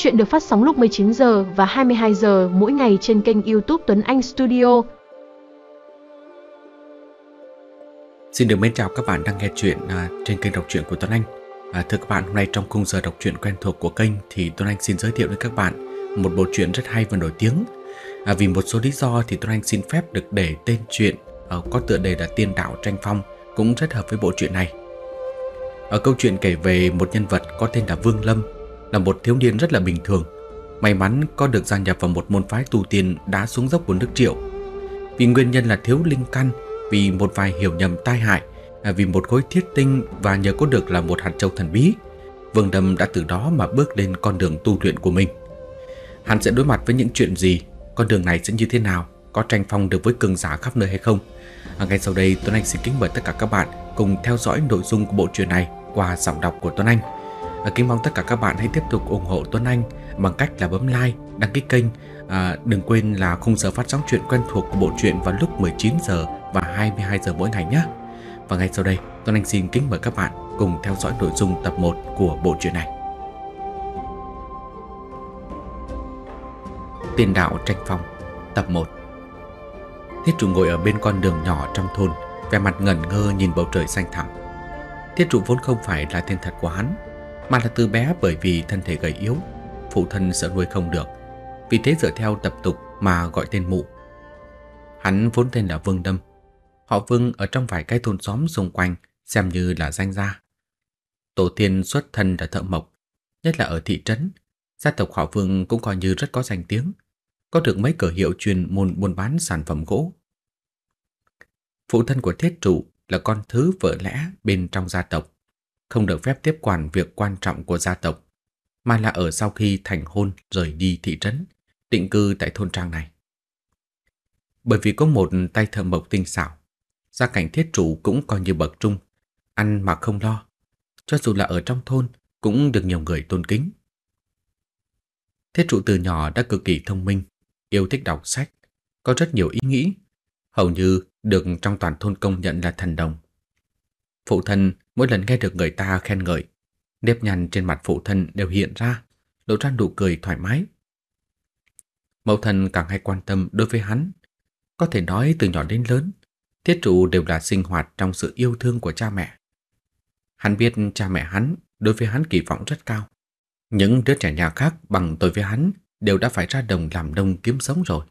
Chuyện được phát sóng lúc 19 giờ và 22 giờ mỗi ngày trên kênh YouTube Tuấn Anh Studio. Xin được mến chào các bạn đang nghe chuyện à, trên kênh đọc truyện của Tuấn Anh. À, thưa các bạn, hôm nay trong khung giờ đọc truyện quen thuộc của kênh thì Tuấn Anh xin giới thiệu đến các bạn một bộ truyện rất hay và nổi tiếng. À, vì một số lý do thì Tuấn Anh xin phép được để tên truyện uh, có tựa đề là Tiên Đạo Tranh Phong cũng rất hợp với bộ truyện này. Ở câu chuyện kể về một nhân vật có tên là Vương Lâm là một thiếu niên rất là bình thường. May mắn có được gia nhập vào một môn phái tu tiên đã xuống dốc của nước triệu. Vì nguyên nhân là thiếu linh căn, vì một vài hiểu nhầm tai hại, à, vì một khối thiết tinh và nhờ có được là một hạt châu thần bí, Vương Đâm đã từ đó mà bước lên con đường tu luyện của mình. Hắn sẽ đối mặt với những chuyện gì, con đường này sẽ như thế nào, có tranh phong được với cường giả khắp nơi hay không. À, ngay sau đây Tuấn Anh xin kính mời tất cả các bạn cùng theo dõi nội dung của bộ truyện này qua giọng đọc của Tuấn Anh. Ờ, kính mong tất cả các bạn hãy tiếp tục ủng hộ Tuấn Anh bằng cách là bấm like, đăng ký kênh. À, đừng quên là khung giờ phát sóng chuyện quen thuộc của bộ truyện vào lúc 19 giờ và 22 giờ mỗi ngày nhé. Và ngay sau đây, Tuấn Anh xin kính mời các bạn cùng theo dõi nội dung tập 1 của bộ truyện này. Tiền đạo tranh phong Tập 1 Thiết trụ ngồi ở bên con đường nhỏ trong thôn Vẻ mặt ngẩn ngơ nhìn bầu trời xanh thẳm Thiết trụ vốn không phải là thiên thật của hắn mà là từ bé bởi vì thân thể gầy yếu, phụ thân sợ nuôi không được, vì thế dựa theo tập tục mà gọi tên mụ. Hắn vốn tên là Vương Đâm, họ Vương ở trong vài cái thôn xóm xung quanh xem như là danh gia. Tổ tiên xuất thân là thợ mộc, nhất là ở thị trấn, gia tộc họ Vương cũng coi như rất có danh tiếng, có được mấy cửa hiệu chuyên môn buôn bán sản phẩm gỗ. Phụ thân của Thiết Trụ là con thứ vợ lẽ bên trong gia tộc, không được phép tiếp quản việc quan trọng của gia tộc, mà là ở sau khi thành hôn rời đi thị trấn, định cư tại thôn trang này. Bởi vì có một tay thợ mộc tinh xảo, gia cảnh thiết chủ cũng coi như bậc trung, ăn mà không lo, cho dù là ở trong thôn cũng được nhiều người tôn kính. Thiết trụ từ nhỏ đã cực kỳ thông minh, yêu thích đọc sách, có rất nhiều ý nghĩ, hầu như được trong toàn thôn công nhận là thần đồng. Phụ thân Mỗi lần nghe được người ta khen ngợi, nếp nhăn trên mặt phụ thân đều hiện ra, lộ ra nụ cười thoải mái. Mẫu thân càng hay quan tâm đối với hắn. Có thể nói từ nhỏ đến lớn, thiết trụ đều là sinh hoạt trong sự yêu thương của cha mẹ. Hắn biết cha mẹ hắn đối với hắn kỳ vọng rất cao. Những đứa trẻ nhà khác bằng tuổi với hắn đều đã phải ra đồng làm nông kiếm sống rồi.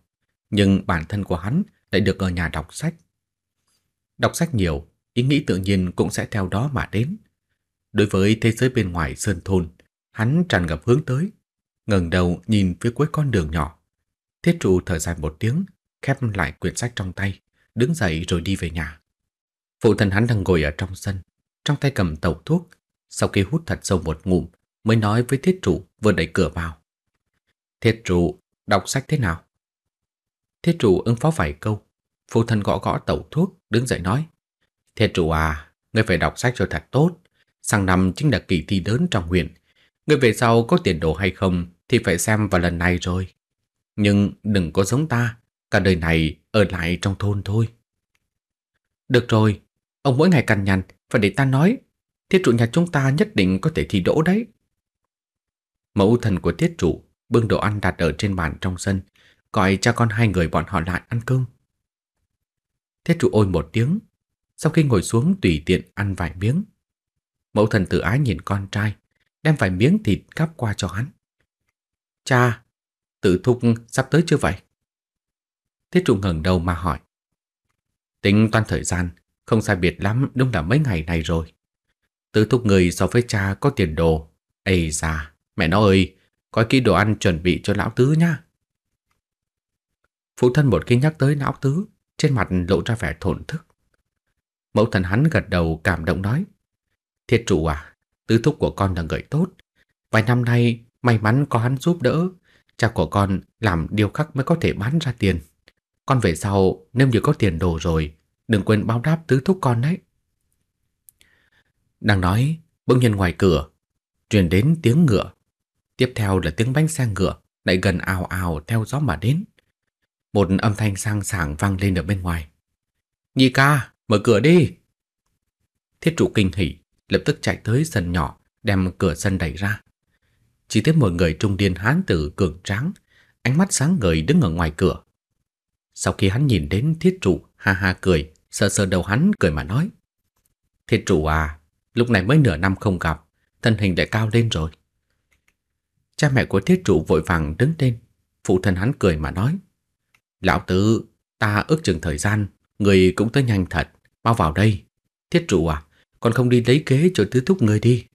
Nhưng bản thân của hắn lại được ở nhà đọc sách. Đọc sách nhiều ý nghĩ tự nhiên cũng sẽ theo đó mà đến. Đối với thế giới bên ngoài sơn thôn, hắn tràn ngập hướng tới, ngẩng đầu nhìn phía cuối con đường nhỏ. Thiết trụ thở dài một tiếng, khép lại quyển sách trong tay, đứng dậy rồi đi về nhà. Phụ thân hắn đang ngồi ở trong sân, trong tay cầm tẩu thuốc, sau khi hút thật sâu một ngụm mới nói với thiết trụ vừa đẩy cửa vào. Thiết trụ, đọc sách thế nào? Thiết trụ ứng phó vài câu, phụ thân gõ gõ tẩu thuốc, đứng dậy nói. Thế trụ à, ngươi phải đọc sách cho thật tốt. Sang năm chính là kỳ thi lớn trong huyện. Ngươi về sau có tiền đồ hay không thì phải xem vào lần này rồi. Nhưng đừng có giống ta, cả đời này ở lại trong thôn thôi. Được rồi, ông mỗi ngày cằn nhằn, phải để ta nói. Thiết trụ nhà chúng ta nhất định có thể thi đỗ đấy. Mẫu thần của thiết trụ bưng đồ ăn đặt ở trên bàn trong sân, gọi cha con hai người bọn họ lại ăn cơm. Thiết trụ ôi một tiếng, sau khi ngồi xuống tùy tiện ăn vài miếng. Mẫu thần tự ái nhìn con trai, đem vài miếng thịt cắp qua cho hắn. Cha, tự thúc sắp tới chưa vậy? Thiết trụ ngẩng đầu mà hỏi. Tính toàn thời gian, không sai biệt lắm đúng là mấy ngày này rồi. tự thúc người so với cha có tiền đồ. Ây già, mẹ nó ơi, có kỹ đồ ăn chuẩn bị cho lão tứ nha. Phụ thân một khi nhắc tới lão tứ, trên mặt lộ ra vẻ thổn thức. Mẫu thần hắn gật đầu cảm động nói. thiệt chủ à, tứ thúc của con là người tốt. Vài năm nay may mắn có hắn giúp đỡ. Cha của con làm điều khắc mới có thể bán ra tiền. Con về sau nếu như có tiền đồ rồi, đừng quên báo đáp tứ thúc con đấy. Đang nói, bỗng nhiên ngoài cửa, truyền đến tiếng ngựa. Tiếp theo là tiếng bánh xe ngựa lại gần ào ào theo gió mà đến. Một âm thanh sang sảng vang lên ở bên ngoài. Nhi ca, Mở cửa đi! Thiết trụ kinh hỉ, lập tức chạy tới sân nhỏ, đem cửa sân đẩy ra. Chỉ thấy một người trung niên hán tử cường tráng, ánh mắt sáng ngời đứng ở ngoài cửa. Sau khi hắn nhìn đến thiết trụ, ha ha cười, sờ sờ đầu hắn cười mà nói. Thiết trụ à, lúc này mới nửa năm không gặp, thân hình lại cao lên rồi. Cha mẹ của thiết trụ vội vàng đứng lên, phụ thân hắn cười mà nói. Lão tử, ta ước chừng thời gian, người cũng tới nhanh thật. Mau vào đây. Thiết trụ à, còn không đi lấy ghế cho tứ thúc người đi.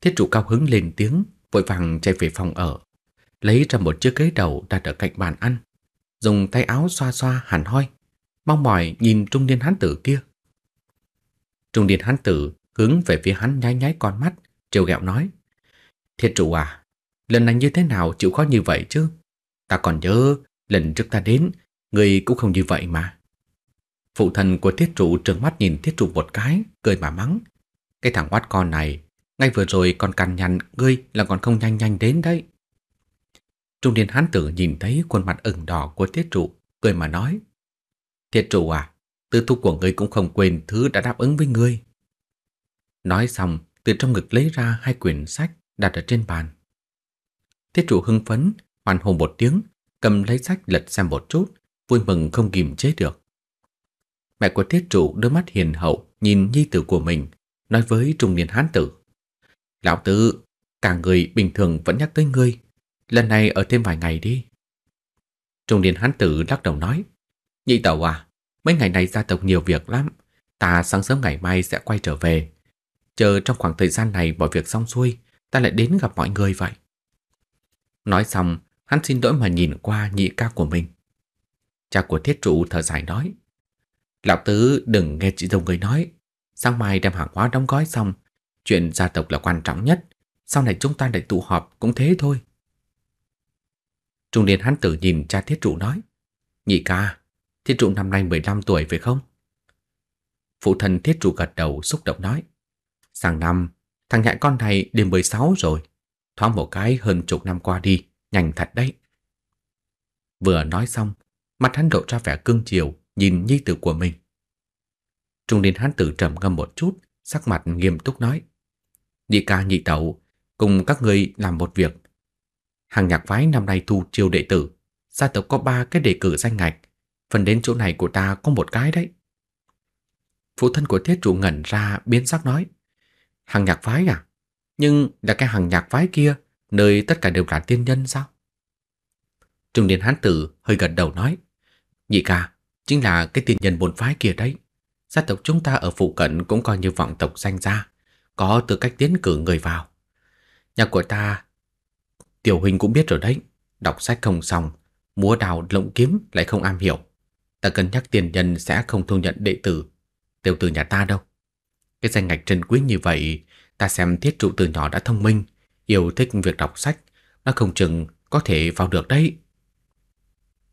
Thiết trụ cao hứng lên tiếng, vội vàng chạy về phòng ở. Lấy ra một chiếc ghế đầu đặt ở cạnh bàn ăn. Dùng tay áo xoa xoa hẳn hoi. Mong mỏi nhìn trung niên hán tử kia. Trung niên hán tử hướng về phía hắn nháy nháy con mắt, trêu ghẹo nói. Thiết trụ à, lần này như thế nào chịu khó như vậy chứ? Ta còn nhớ, lần trước ta đến, người cũng không như vậy mà. Phụ thần của thiết trụ trừng mắt nhìn thiết trụ một cái, cười mà mắng. Cái thằng oát con này, ngay vừa rồi còn cằn nhằn ngươi là còn không nhanh nhanh đến đấy. Trung niên hán tử nhìn thấy khuôn mặt ửng đỏ của thiết trụ, cười mà nói. Thiết trụ à, tư thu của ngươi cũng không quên thứ đã đáp ứng với ngươi. Nói xong, từ trong ngực lấy ra hai quyển sách đặt ở trên bàn. Thiết trụ hưng phấn, hoàn hồn một tiếng, cầm lấy sách lật xem một chút, vui mừng không kìm chế được. Mẹ của thiết trụ đôi mắt hiền hậu nhìn nhi tử của mình, nói với trung niên hán tử. Lão tử, cả người bình thường vẫn nhắc tới ngươi, lần này ở thêm vài ngày đi. Trung niên hán tử lắc đầu nói, nhị tẩu à, mấy ngày này gia tộc nhiều việc lắm, ta sáng sớm ngày mai sẽ quay trở về. Chờ trong khoảng thời gian này mọi việc xong xuôi, ta lại đến gặp mọi người vậy. Nói xong, hắn xin lỗi mà nhìn qua nhị ca của mình. Cha của thiết trụ thở dài nói, Lão Tứ đừng nghe chị dâu người nói. Sáng mai đem hàng hóa đóng gói xong. Chuyện gia tộc là quan trọng nhất. Sau này chúng ta lại tụ họp cũng thế thôi. Trung niên hắn tử nhìn cha thiết trụ nói. Nhị ca, thiết trụ năm nay 15 tuổi phải không? Phụ thân thiết trụ gật đầu xúc động nói. Sáng năm, thằng nhãi con này điểm 16 rồi. Thoáng một cái hơn chục năm qua đi, nhanh thật đấy. Vừa nói xong, mặt hắn lộ ra vẻ cương chiều, nhìn nhi tử của mình. Trung niên hán tử trầm ngâm một chút, sắc mặt nghiêm túc nói: "Nhị ca nhị tẩu, cùng các ngươi làm một việc. Hàng nhạc phái năm nay thu chiêu đệ tử, gia tộc có ba cái đề cử danh ngạch, phần đến chỗ này của ta có một cái đấy." Phụ thân của Thiết trụ ngẩn ra biến sắc nói: "Hàng nhạc phái à? Nhưng là cái hàng nhạc phái kia, nơi tất cả đều là tiên nhân sao?" Trung niên hán tử hơi gật đầu nói: "Nhị ca, Chính là cái tiên nhân bồn phái kia đấy. Gia tộc chúng ta ở phụ cận cũng coi như vọng tộc danh gia, có tư cách tiến cử người vào. Nhà của ta, tiểu huynh cũng biết rồi đấy, đọc sách không xong, múa đào lộng kiếm lại không am hiểu. Ta cân nhắc tiền nhân sẽ không thu nhận đệ tử, tiểu tử nhà ta đâu. Cái danh ngạch trân quý như vậy, ta xem thiết trụ từ nhỏ đã thông minh, yêu thích việc đọc sách, nó không chừng có thể vào được đấy.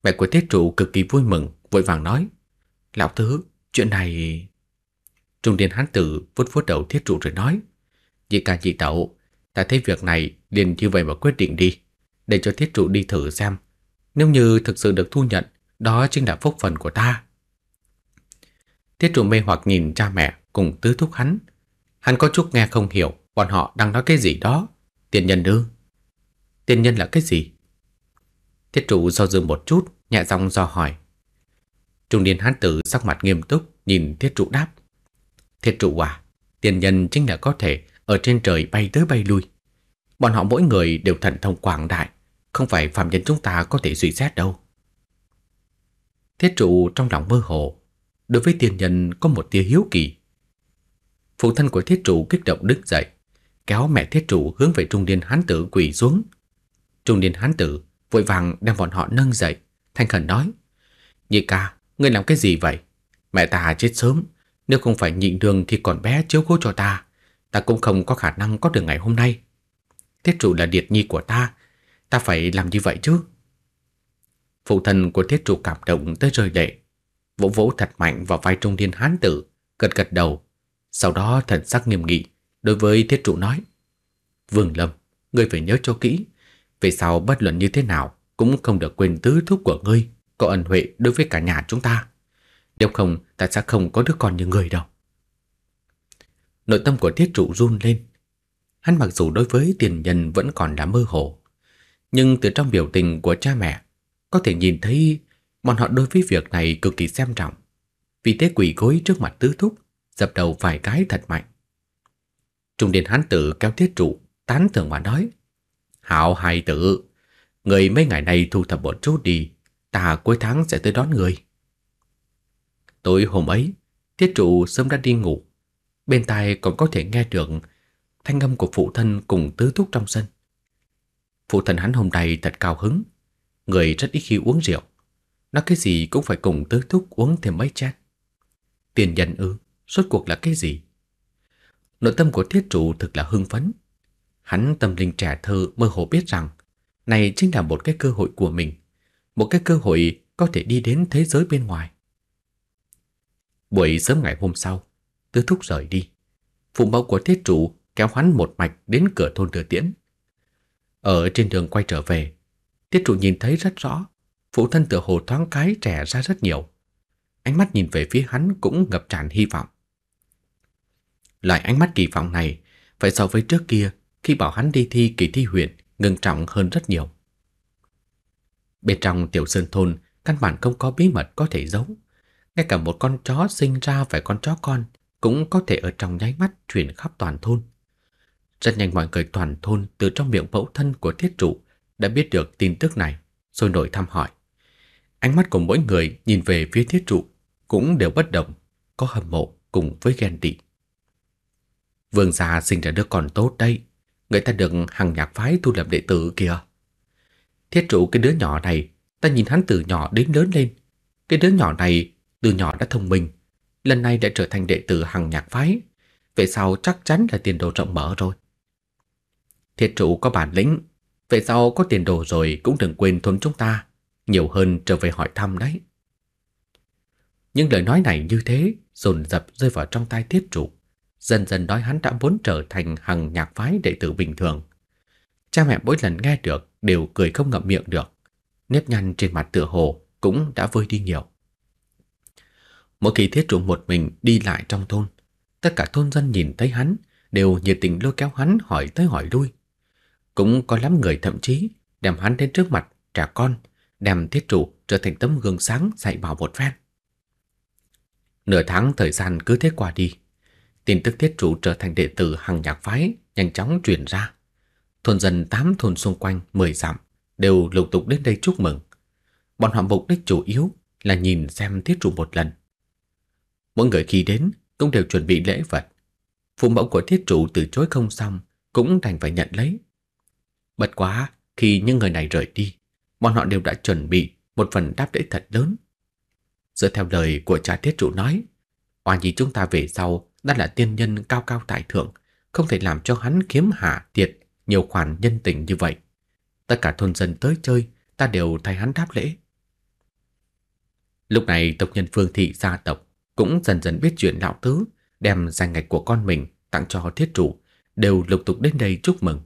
Mẹ của thiết trụ cực kỳ vui mừng, vội vàng nói: "Lão tứ, chuyện này..." Trung niên hán tử vút vút đầu thiết trụ rồi nói: "Chị ca chị tẩu, ta thấy việc này liền như vậy mà quyết định đi, để cho thiết trụ đi thử xem, nếu như thực sự được thu nhận, đó chính là phúc phần của ta." Thiết trụ mê hoặc nhìn cha mẹ cùng tứ thúc hắn, hắn có chút nghe không hiểu bọn họ đang nói cái gì đó. Tiền nhân đương Tiền nhân là cái gì? Thiết trụ do dự một chút, nhẹ giọng do hỏi. Trung niên hán tử sắc mặt nghiêm túc nhìn thiết trụ đáp. Thiết trụ à, tiền nhân chính là có thể ở trên trời bay tới bay lui. Bọn họ mỗi người đều thần thông quảng đại, không phải phạm nhân chúng ta có thể suy xét đâu. Thiết trụ trong lòng mơ hồ, đối với tiền nhân có một tia hiếu kỳ. Phụ thân của thiết trụ kích động đứng dậy, kéo mẹ thiết trụ hướng về trung niên hán tử quỳ xuống. Trung niên hán tử vội vàng đem bọn họ nâng dậy, thanh khẩn nói. Nhị ca, Ngươi làm cái gì vậy? Mẹ ta chết sớm, nếu không phải nhịn đường thì còn bé chiếu cố cho ta, ta cũng không có khả năng có được ngày hôm nay. Thiết trụ là điệt nhi của ta, ta phải làm như vậy chứ. Phụ thân của thiết trụ cảm động tới rơi lệ, vỗ vỗ thật mạnh vào vai trung niên hán tử, gật gật đầu. Sau đó thần sắc nghiêm nghị, đối với thiết trụ nói. Vương Lâm, ngươi phải nhớ cho kỹ, về sau bất luận như thế nào cũng không được quên tứ thúc của ngươi có ân huệ đối với cả nhà chúng ta. Nếu không, ta sẽ không có đứa con như người đâu. Nội tâm của Tiết Trụ run lên. Hắn mặc dù đối với tiền nhân vẫn còn là mơ hồ, nhưng từ trong biểu tình của cha mẹ, có thể nhìn thấy bọn họ đối với việc này cực kỳ xem trọng. Vì thế quỷ gối trước mặt tứ thúc, dập đầu vài cái thật mạnh. Trung điền hán tử kéo Tiết Trụ, tán thưởng mà nói. Hảo hài tử, người mấy ngày nay thu thập một chút đi, ta cuối tháng sẽ tới đón người. Tối hôm ấy, thiết trụ sớm đã đi ngủ. Bên tai còn có thể nghe được thanh âm của phụ thân cùng tứ thúc trong sân. Phụ thân hắn hôm nay thật cao hứng. Người rất ít khi uống rượu. nói cái gì cũng phải cùng tứ thúc uống thêm mấy chén. Tiền nhân ư, suốt cuộc là cái gì? Nội tâm của thiết trụ thực là hưng phấn. Hắn tâm linh trẻ thơ mơ hồ biết rằng này chính là một cái cơ hội của mình một cái cơ hội có thể đi đến thế giới bên ngoài. Buổi sớm ngày hôm sau, tư Thúc rời đi. Phụ mẫu của thiết trụ kéo hắn một mạch đến cửa thôn thừa tiễn. Ở trên đường quay trở về, thiết trụ nhìn thấy rất rõ, phụ thân tựa hồ thoáng cái trẻ ra rất nhiều. Ánh mắt nhìn về phía hắn cũng ngập tràn hy vọng. Loại ánh mắt kỳ vọng này phải so với trước kia khi bảo hắn đi thi kỳ thi huyện ngừng trọng hơn rất nhiều. Bên trong tiểu sơn thôn căn bản không có bí mật có thể giấu. Ngay cả một con chó sinh ra phải con chó con cũng có thể ở trong nháy mắt truyền khắp toàn thôn. Rất nhanh mọi người toàn thôn từ trong miệng mẫu thân của thiết trụ đã biết được tin tức này, rồi nổi thăm hỏi. Ánh mắt của mỗi người nhìn về phía thiết trụ cũng đều bất động, có hâm mộ cùng với ghen tị. Vương gia sinh ra đứa con tốt đây, người ta được hàng nhạc phái thu lập đệ tử kìa. Thiết trụ cái đứa nhỏ này, ta nhìn hắn từ nhỏ đến lớn lên. Cái đứa nhỏ này từ nhỏ đã thông minh, lần này đã trở thành đệ tử hàng nhạc phái. Về sau chắc chắn là tiền đồ rộng mở rồi. Thiết trụ có bản lĩnh, về sau có tiền đồ rồi cũng đừng quên thuấn chúng ta. Nhiều hơn trở về hỏi thăm đấy. Những lời nói này như thế dồn dập rơi vào trong tai thiết trụ. Dần dần nói hắn đã muốn trở thành hằng nhạc phái đệ tử bình thường. Cha mẹ mỗi lần nghe được đều cười không ngậm miệng được. Nếp nhăn trên mặt tựa hồ cũng đã vơi đi nhiều. Mỗi khi thiết trụ một mình đi lại trong thôn, tất cả thôn dân nhìn thấy hắn đều nhiệt tình lôi kéo hắn hỏi tới hỏi lui. Cũng có lắm người thậm chí đem hắn đến trước mặt trả con, đem thiết trụ trở thành tấm gương sáng dạy bảo một phen. Nửa tháng thời gian cứ thế qua đi, tin tức thiết trụ trở thành đệ tử hàng nhạc phái nhanh chóng truyền ra thôn dân tám thôn xung quanh mười dặm đều lục tục đến đây chúc mừng. Bọn họ mục đích chủ yếu là nhìn xem thiết trụ một lần. Mỗi người khi đến cũng đều chuẩn bị lễ vật. Phụ mẫu của thiết trụ từ chối không xong cũng đành phải nhận lấy. bất quá khi những người này rời đi, bọn họ đều đã chuẩn bị một phần đáp lễ thật lớn. Dựa theo lời của cha thiết trụ nói, oan gì chúng ta về sau đã là tiên nhân cao cao tại thượng, không thể làm cho hắn kiếm hạ tiệt nhiều khoản nhân tình như vậy. Tất cả thôn dân tới chơi, ta đều thay hắn đáp lễ. Lúc này tộc nhân Phương Thị gia tộc cũng dần dần biết chuyện lão tứ đem danh ngạch của con mình tặng cho thiết chủ đều lục tục đến đây chúc mừng.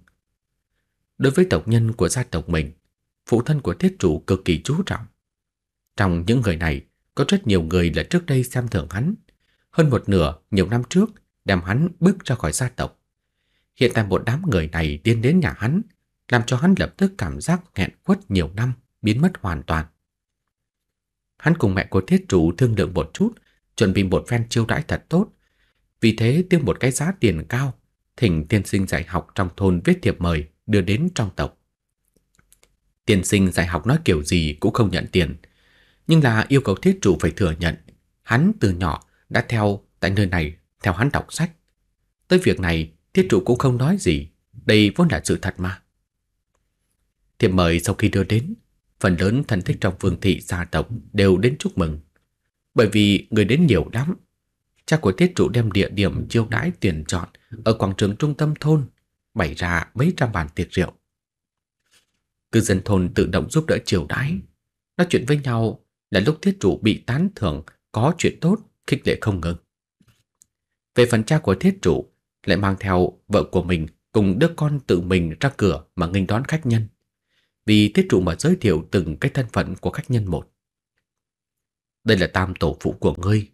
Đối với tộc nhân của gia tộc mình, phụ thân của thiết chủ cực kỳ chú trọng. Trong những người này, có rất nhiều người là trước đây xem thường hắn. Hơn một nửa nhiều năm trước đem hắn bước ra khỏi gia tộc. Hiện tại một đám người này tiến đến nhà hắn, làm cho hắn lập tức cảm giác nghẹn quất nhiều năm, biến mất hoàn toàn. Hắn cùng mẹ của thiết chủ thương lượng một chút, chuẩn bị một phen chiêu đãi thật tốt. Vì thế tiêu một cái giá tiền cao, thỉnh tiên sinh dạy học trong thôn viết thiệp mời đưa đến trong tộc. Tiên sinh dạy học nói kiểu gì cũng không nhận tiền, nhưng là yêu cầu thiết chủ phải thừa nhận. Hắn từ nhỏ đã theo tại nơi này theo hắn đọc sách. Tới việc này Thiết trụ cũng không nói gì Đây vốn là sự thật mà Thiệp mời sau khi đưa đến Phần lớn thân thích trong vương thị gia tộc Đều đến chúc mừng Bởi vì người đến nhiều lắm Cha của thiết trụ đem địa điểm chiêu đãi tuyển chọn Ở quảng trường trung tâm thôn Bày ra mấy trăm bàn tiệc rượu Cư dân thôn tự động giúp đỡ chiều đãi Nói chuyện với nhau là lúc thiết trụ bị tán thưởng Có chuyện tốt, khích lệ không ngừng Về phần cha của thiết trụ lại mang theo vợ của mình cùng đứa con tự mình ra cửa mà nghênh đón khách nhân. Vì thiết trụ mà giới thiệu từng cái thân phận của khách nhân một. Đây là tam tổ phụ của ngươi.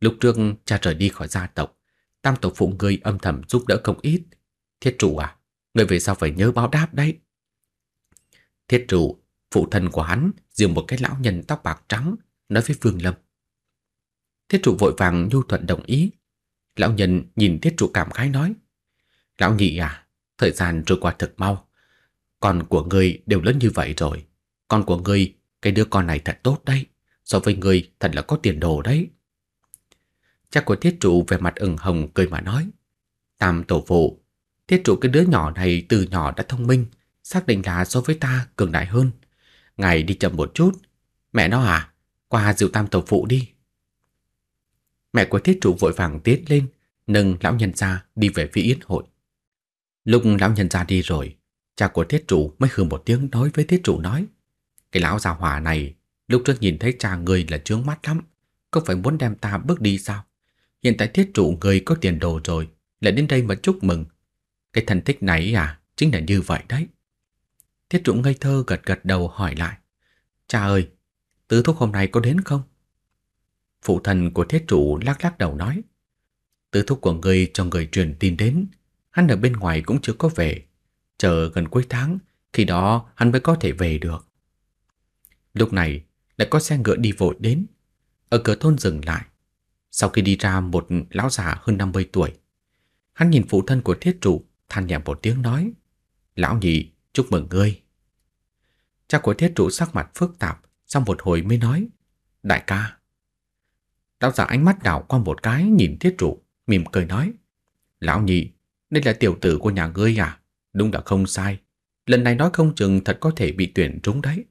Lúc trước cha rời đi khỏi gia tộc, tam tổ phụ ngươi âm thầm giúp đỡ không ít. Thiết trụ à, ngươi về sao phải nhớ báo đáp đấy. Thiết trụ, phụ thân của hắn, dìu một cái lão nhân tóc bạc trắng, nói với Phương Lâm. Thiết trụ vội vàng nhu thuận đồng ý, Lão nhân nhìn thiết trụ cảm khái nói. Lão nhị à, thời gian trôi qua thật mau. Con của ngươi đều lớn như vậy rồi. Con của ngươi, cái đứa con này thật tốt đấy. So với ngươi thật là có tiền đồ đấy. cha của thiết trụ về mặt ửng hồng cười mà nói. Tam tổ phụ, thiết trụ cái đứa nhỏ này từ nhỏ đã thông minh, xác định là so với ta cường đại hơn. Ngài đi chậm một chút. Mẹ nó à, qua rượu tam tổ phụ đi. Mẹ của thiết trụ vội vàng tiến lên, nâng lão nhân ra đi về phía yến hội. Lúc lão nhân ra đi rồi, cha của thiết trụ mới hừ một tiếng nói với thiết trụ nói. Cái lão già hỏa này, lúc trước nhìn thấy cha người là trướng mắt lắm, có phải muốn đem ta bước đi sao? Hiện tại thiết trụ người có tiền đồ rồi, lại đến đây mà chúc mừng. Cái thần thích này à, chính là như vậy đấy. Thiết trụ ngây thơ gật gật đầu hỏi lại. Cha ơi, tứ thúc hôm nay có đến không? Phụ thân của thiết trụ lắc lắc đầu nói Tứ thúc của ngươi cho người truyền tin đến Hắn ở bên ngoài cũng chưa có về Chờ gần cuối tháng Khi đó hắn mới có thể về được Lúc này lại có xe ngựa đi vội đến Ở cửa thôn dừng lại Sau khi đi ra một lão già hơn 50 tuổi Hắn nhìn phụ thân của thiết trụ Than nhẹ một tiếng nói Lão nhị chúc mừng ngươi Cha của thiết trụ sắc mặt phức tạp Sau một hồi mới nói Đại ca Lão giả ánh mắt đảo qua một cái nhìn thiết trụ, mỉm cười nói. Lão nhị, đây là tiểu tử của nhà ngươi à? Đúng là không sai. Lần này nói không chừng thật có thể bị tuyển trúng đấy.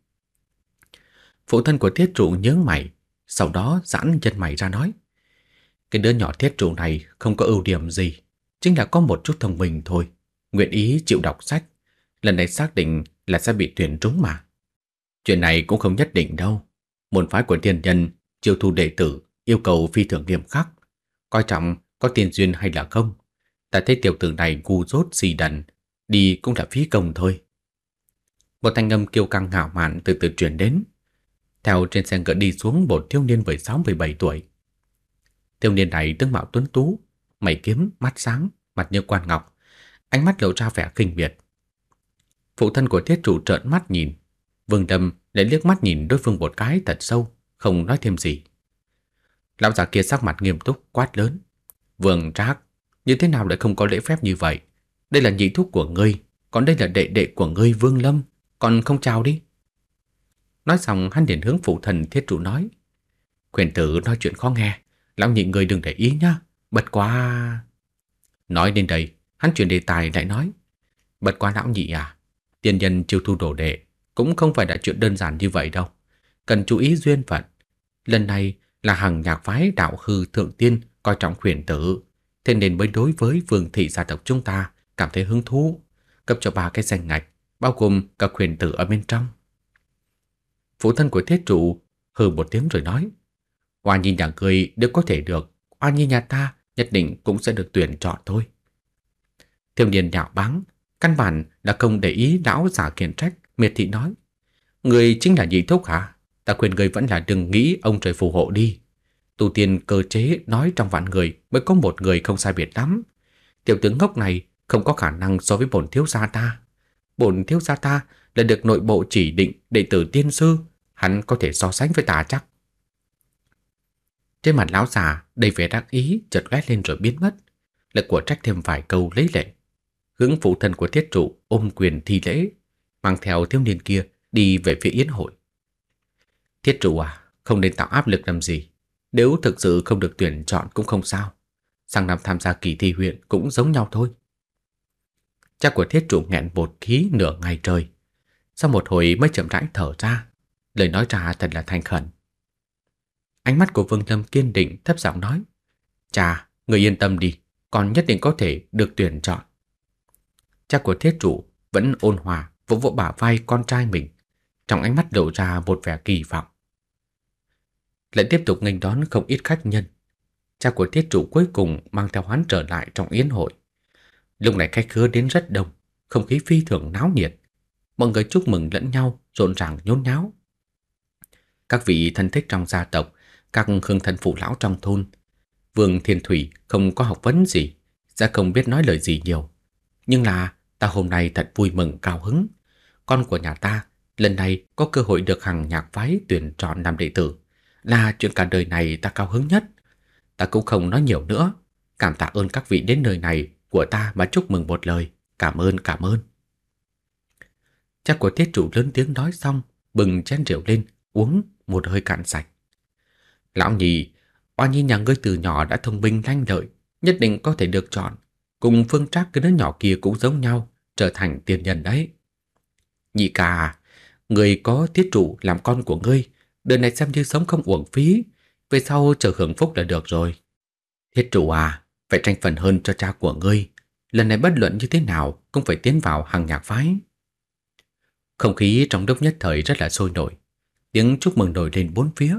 Phụ thân của thiết trụ nhớ mày, sau đó giãn chân mày ra nói. Cái đứa nhỏ thiết trụ này không có ưu điểm gì, chính là có một chút thông minh thôi. Nguyện ý chịu đọc sách, lần này xác định là sẽ bị tuyển trúng mà. Chuyện này cũng không nhất định đâu. Môn phái của thiên nhân chiêu thu đệ tử yêu cầu phi thường nghiêm khắc, coi trọng có tiền duyên hay là không. Ta thấy tiểu tử này ngu rốt xì đần, đi cũng là phí công thôi. Một thanh âm kiêu căng ngạo mạn từ từ truyền đến. Theo trên xe ngựa đi xuống một thiếu niên 16-17 tuổi. Thiếu niên này tướng mạo tuấn tú, mày kiếm, mắt sáng, mặt như quan ngọc, ánh mắt lộ ra vẻ kinh biệt. Phụ thân của thiết chủ trợn mắt nhìn, vương đâm lại liếc mắt nhìn đối phương một cái thật sâu, không nói thêm gì. Lão già kia sắc mặt nghiêm túc quát lớn Vương Trác Như thế nào lại không có lễ phép như vậy Đây là nhị thúc của ngươi Còn đây là đệ đệ của ngươi Vương Lâm Còn không chào đi Nói xong hắn liền hướng phụ thần thiết trụ nói Quyền tử nói chuyện khó nghe Lão nhị người đừng để ý nhá Bật quá Nói đến đây Hắn chuyển đề tài lại nói Bật quá lão nhị à Tiên nhân chiêu thu đồ đệ Cũng không phải là chuyện đơn giản như vậy đâu Cần chú ý duyên phận Lần này là hàng nhạc phái đạo hư thượng tiên coi trọng huyền tử, thế nên mới đối với vương thị gia tộc chúng ta cảm thấy hứng thú, cấp cho ba cái danh ngạch, bao gồm cả huyền tử ở bên trong. Phụ thân của thiết trụ hừ một tiếng rồi nói, Hoa nhi nhà cười đều có thể được, Hoa nhi nhà ta nhất định cũng sẽ được tuyển chọn thôi. Thiếu niên đạo báng, căn bản đã không để ý lão giả kiện trách, miệt thị nói, Người chính là nhị thúc hả? Ta khuyên người vẫn là đừng nghĩ ông trời phù hộ đi. Tu tiên cơ chế nói trong vạn người mới có một người không sai biệt lắm. Tiểu tướng ngốc này không có khả năng so với bổn thiếu gia ta. Bổn thiếu gia ta là được nội bộ chỉ định đệ tử tiên sư, hắn có thể so sánh với ta chắc. Trên mặt lão già đầy vẻ đắc ý chợt lóe lên rồi biến mất, lại của trách thêm vài câu lấy lệ. Hướng phụ thân của thiết trụ ôm quyền thi lễ, mang theo thiếu niên kia đi về phía yến hội. Thiết trụ à, không nên tạo áp lực làm gì. Nếu thực sự không được tuyển chọn cũng không sao. Sang năm tham gia kỳ thi huyện cũng giống nhau thôi. Cha của thiết trụ nghẹn bột khí nửa ngày trời. Sau một hồi mới chậm rãi thở ra. Lời nói ra thật là thành khẩn. Ánh mắt của Vương Lâm kiên định thấp giọng nói. Cha, người yên tâm đi. Con nhất định có thể được tuyển chọn. Cha của thiết trụ vẫn ôn hòa vỗ vỗ bả vai con trai mình. Trong ánh mắt lộ ra một vẻ kỳ vọng lại tiếp tục nghênh đón không ít khách nhân. Cha của thiết chủ cuối cùng mang theo hắn trở lại trong yến hội. Lúc này khách khứa đến rất đông, không khí phi thường náo nhiệt. Mọi người chúc mừng lẫn nhau, rộn ràng nhốn nháo. Các vị thân thích trong gia tộc, các hương thân phụ lão trong thôn, Vương Thiên Thủy không có học vấn gì, ra không biết nói lời gì nhiều. Nhưng là ta hôm nay thật vui mừng cao hứng. Con của nhà ta lần này có cơ hội được hàng nhạc phái tuyển chọn làm đệ tử là chuyện cả đời này ta cao hứng nhất. Ta cũng không nói nhiều nữa. Cảm tạ ơn các vị đến nơi này của ta mà chúc mừng một lời. Cảm ơn, cảm ơn. Cha của tiết chủ lớn tiếng nói xong, bừng chén rượu lên, uống một hơi cạn sạch. Lão nhì, oa nhi nhà ngươi từ nhỏ đã thông minh lanh lợi, nhất định có thể được chọn. Cùng phương trác cái đứa nhỏ kia cũng giống nhau, trở thành tiền nhân đấy. Nhị ca, à, người có tiết trụ làm con của ngươi, Đời này xem như sống không uổng phí Về sau chờ hưởng phúc là được rồi Thiết trụ à Phải tranh phần hơn cho cha của ngươi Lần này bất luận như thế nào Cũng phải tiến vào hàng nhạc phái Không khí trong lúc nhất thời rất là sôi nổi Tiếng chúc mừng nổi lên bốn phía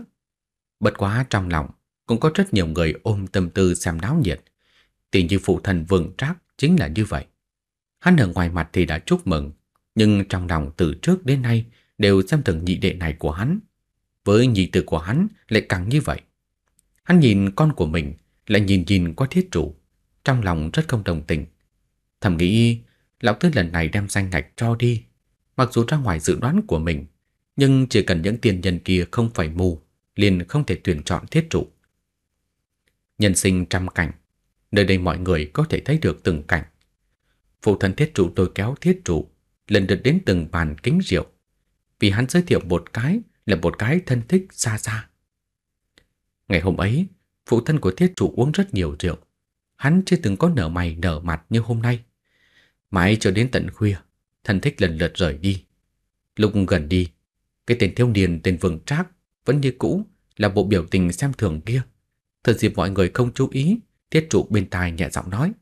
Bất quá trong lòng Cũng có rất nhiều người ôm tâm tư xem náo nhiệt Tiền như phụ thần vừng trác Chính là như vậy Hắn ở ngoài mặt thì đã chúc mừng Nhưng trong lòng từ trước đến nay Đều xem thường nhị đệ này của hắn với nhị tử của hắn lại càng như vậy. Hắn nhìn con của mình, lại nhìn nhìn qua thiết trụ, trong lòng rất không đồng tình. Thầm nghĩ, lão tứ lần này đem danh ngạch cho đi, mặc dù ra ngoài dự đoán của mình, nhưng chỉ cần những tiền nhân kia không phải mù, liền không thể tuyển chọn thiết trụ. Nhân sinh trăm cảnh, nơi đây mọi người có thể thấy được từng cảnh. Phụ thân thiết trụ tôi kéo thiết trụ, lần lượt đến từng bàn kính rượu. Vì hắn giới thiệu một cái là một cái thân thích xa xa. Ngày hôm ấy, phụ thân của Thiết Chủ uống rất nhiều rượu. Hắn chưa từng có nở mày nở mặt như hôm nay. Mãi cho đến tận khuya, thân thích lần lượt rời đi. Lúc gần đi, cái tên thiếu niên tên Vương Trác vẫn như cũ là bộ biểu tình xem thường kia. Thật dịp mọi người không chú ý, Thiết Trụ bên tai nhẹ giọng nói.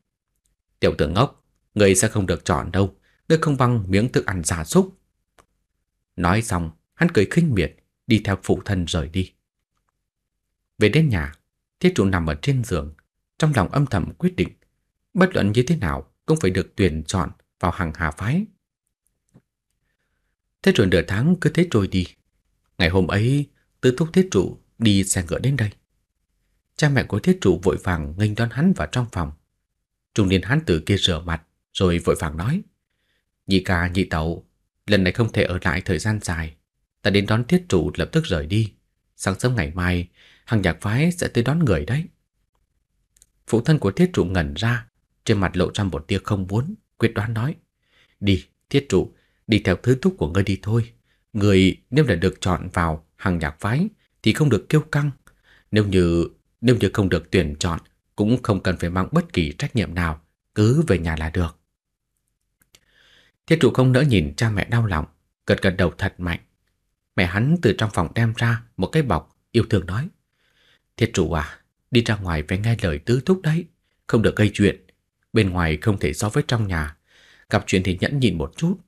Tiểu tử ngốc, người sẽ không được chọn đâu, ngươi không bằng miếng thức ăn giả súc. Nói xong, Hắn cười khinh miệt, đi theo phụ thân rời đi. Về đến nhà, thiết trụ nằm ở trên giường, trong lòng âm thầm quyết định, bất luận như thế nào cũng phải được tuyển chọn vào hàng hà phái. Thế rồi nửa tháng cứ thế trôi đi. Ngày hôm ấy, tư thúc thiết trụ đi xe ngựa đến đây. Cha mẹ của thiết trụ vội vàng nghênh đón hắn vào trong phòng. Trung niên hắn từ kia rửa mặt, rồi vội vàng nói. Nhị ca, nhị tẩu, lần này không thể ở lại thời gian dài, Ta đến đón thiết trụ lập tức rời đi Sáng sớm ngày mai Hàng nhạc phái sẽ tới đón người đấy Phụ thân của thiết trụ ngẩn ra Trên mặt lộ ra một tia không muốn Quyết đoán nói Đi thiết trụ Đi theo thứ thúc của ngươi đi thôi Người nếu đã được chọn vào hàng nhạc phái Thì không được kiêu căng Nếu như nếu như không được tuyển chọn Cũng không cần phải mang bất kỳ trách nhiệm nào Cứ về nhà là được Thiết trụ không nỡ nhìn cha mẹ đau lòng cật gật đầu thật mạnh Mẹ hắn từ trong phòng đem ra một cái bọc, yêu thương nói. Thiết trụ à, đi ra ngoài phải nghe lời tứ thúc đấy, không được gây chuyện. Bên ngoài không thể so với trong nhà. Gặp chuyện thì nhẫn nhịn một chút.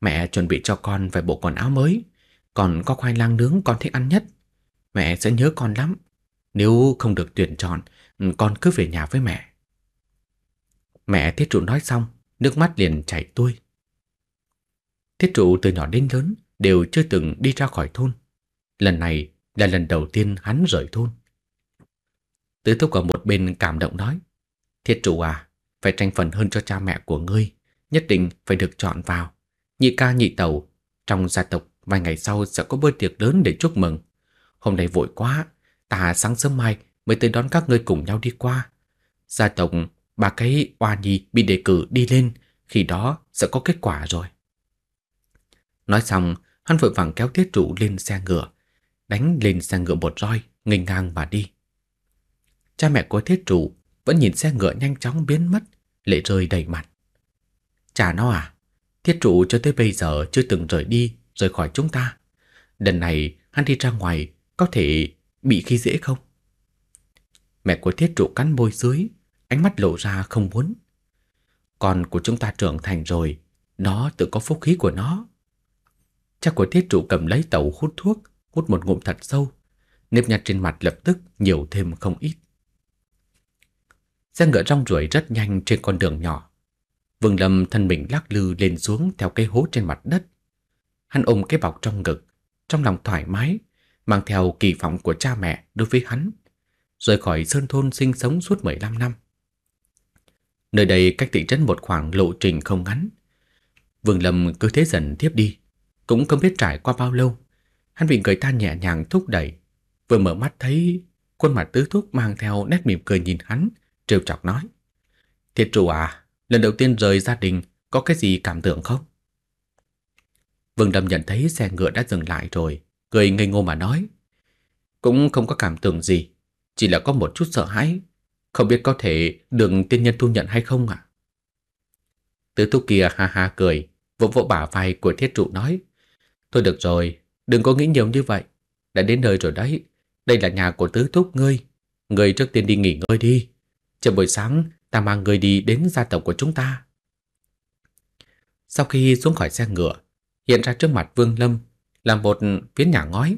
Mẹ chuẩn bị cho con vài bộ quần áo mới. Còn có khoai lang nướng con thích ăn nhất. Mẹ sẽ nhớ con lắm. Nếu không được tuyển chọn, con cứ về nhà với mẹ. Mẹ thiết trụ nói xong, nước mắt liền chảy tuôi. Thiết trụ từ nhỏ đến lớn đều chưa từng đi ra khỏi thôn. Lần này là lần đầu tiên hắn rời thôn. Tứ thúc ở một bên cảm động nói, "Thiệt chủ à, phải tranh phần hơn cho cha mẹ của ngươi, nhất định phải được chọn vào. Nhị ca nhị tàu, trong gia tộc vài ngày sau sẽ có bữa tiệc lớn để chúc mừng. Hôm nay vội quá, ta sáng sớm mai mới tới đón các ngươi cùng nhau đi qua. Gia tộc bà cái oa nhi bị đề cử đi lên, khi đó sẽ có kết quả rồi. Nói xong, Hắn vội vàng kéo thiết trụ lên xe ngựa, đánh lên xe ngựa bột roi, nghênh ngang mà đi. Cha mẹ của thiết trụ vẫn nhìn xe ngựa nhanh chóng biến mất, lệ rơi đầy mặt. Chả nó à, thiết trụ cho tới bây giờ chưa từng rời đi, rời khỏi chúng ta. Lần này hắn đi ra ngoài có thể bị khi dễ không? Mẹ của thiết trụ cắn môi dưới, ánh mắt lộ ra không muốn. Con của chúng ta trưởng thành rồi, nó tự có phúc khí của nó cha của thiết trụ cầm lấy tàu hút thuốc, hút một ngụm thật sâu. Nếp nhăn trên mặt lập tức nhiều thêm không ít. Xe ngựa rong ruổi rất nhanh trên con đường nhỏ. Vương Lâm thân mình lắc lư lên xuống theo cái hố trên mặt đất. Hắn ôm cái bọc trong ngực, trong lòng thoải mái, mang theo kỳ vọng của cha mẹ đối với hắn. Rời khỏi sơn thôn sinh sống suốt 15 năm. Nơi đây cách thị trấn một khoảng lộ trình không ngắn. Vương Lâm cứ thế dần tiếp đi, cũng không biết trải qua bao lâu, hắn bị người ta nhẹ nhàng thúc đẩy, vừa mở mắt thấy khuôn mặt tứ thúc mang theo nét mỉm cười nhìn hắn, trêu chọc nói: "Thiệt trụ à, lần đầu tiên rời gia đình có cái gì cảm tưởng không?" Vương Đâm nhận thấy xe ngựa đã dừng lại rồi, cười ngây ngô mà nói: "Cũng không có cảm tưởng gì, chỉ là có một chút sợ hãi, không biết có thể được tiên nhân thu nhận hay không ạ." Tứ thúc kia ha ha cười, vỗ vỗ bả vai của thiết trụ nói: Thôi được rồi, đừng có nghĩ nhiều như vậy. Đã đến nơi rồi đấy. Đây là nhà của tứ thúc ngươi. Ngươi trước tiên đi nghỉ ngơi đi. Chờ buổi sáng, ta mang ngươi đi đến gia tộc của chúng ta. Sau khi xuống khỏi xe ngựa, hiện ra trước mặt Vương Lâm là một phiến nhà ngói.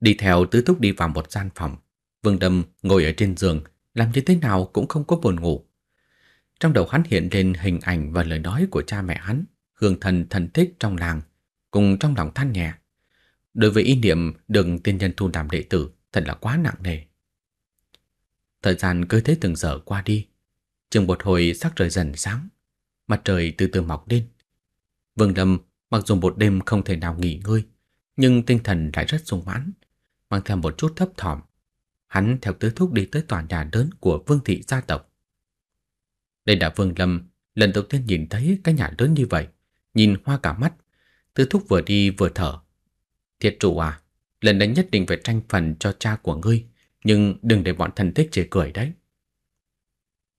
Đi theo tứ thúc đi vào một gian phòng. Vương Lâm ngồi ở trên giường, làm như thế nào cũng không có buồn ngủ. Trong đầu hắn hiện lên hình ảnh và lời nói của cha mẹ hắn, hương thần thần thích trong làng cùng trong lòng than nhẹ. Đối với ý niệm đừng tiên nhân thu làm đệ tử thật là quá nặng nề. Thời gian cứ thế từng giờ qua đi, chừng một hồi sắc trời dần sáng, mặt trời từ từ mọc lên. Vương Lâm mặc dù một đêm không thể nào nghỉ ngơi, nhưng tinh thần lại rất sung mãn, mang theo một chút thấp thỏm. Hắn theo tứ thúc đi tới tòa nhà lớn của Vương thị gia tộc. Đây là Vương Lâm lần đầu tiên nhìn thấy cái nhà lớn như vậy, nhìn hoa cả mắt. Tư thúc vừa đi vừa thở. Thiết trụ à, lần này nhất định phải tranh phần cho cha của ngươi, nhưng đừng để bọn thần tích chế cười đấy.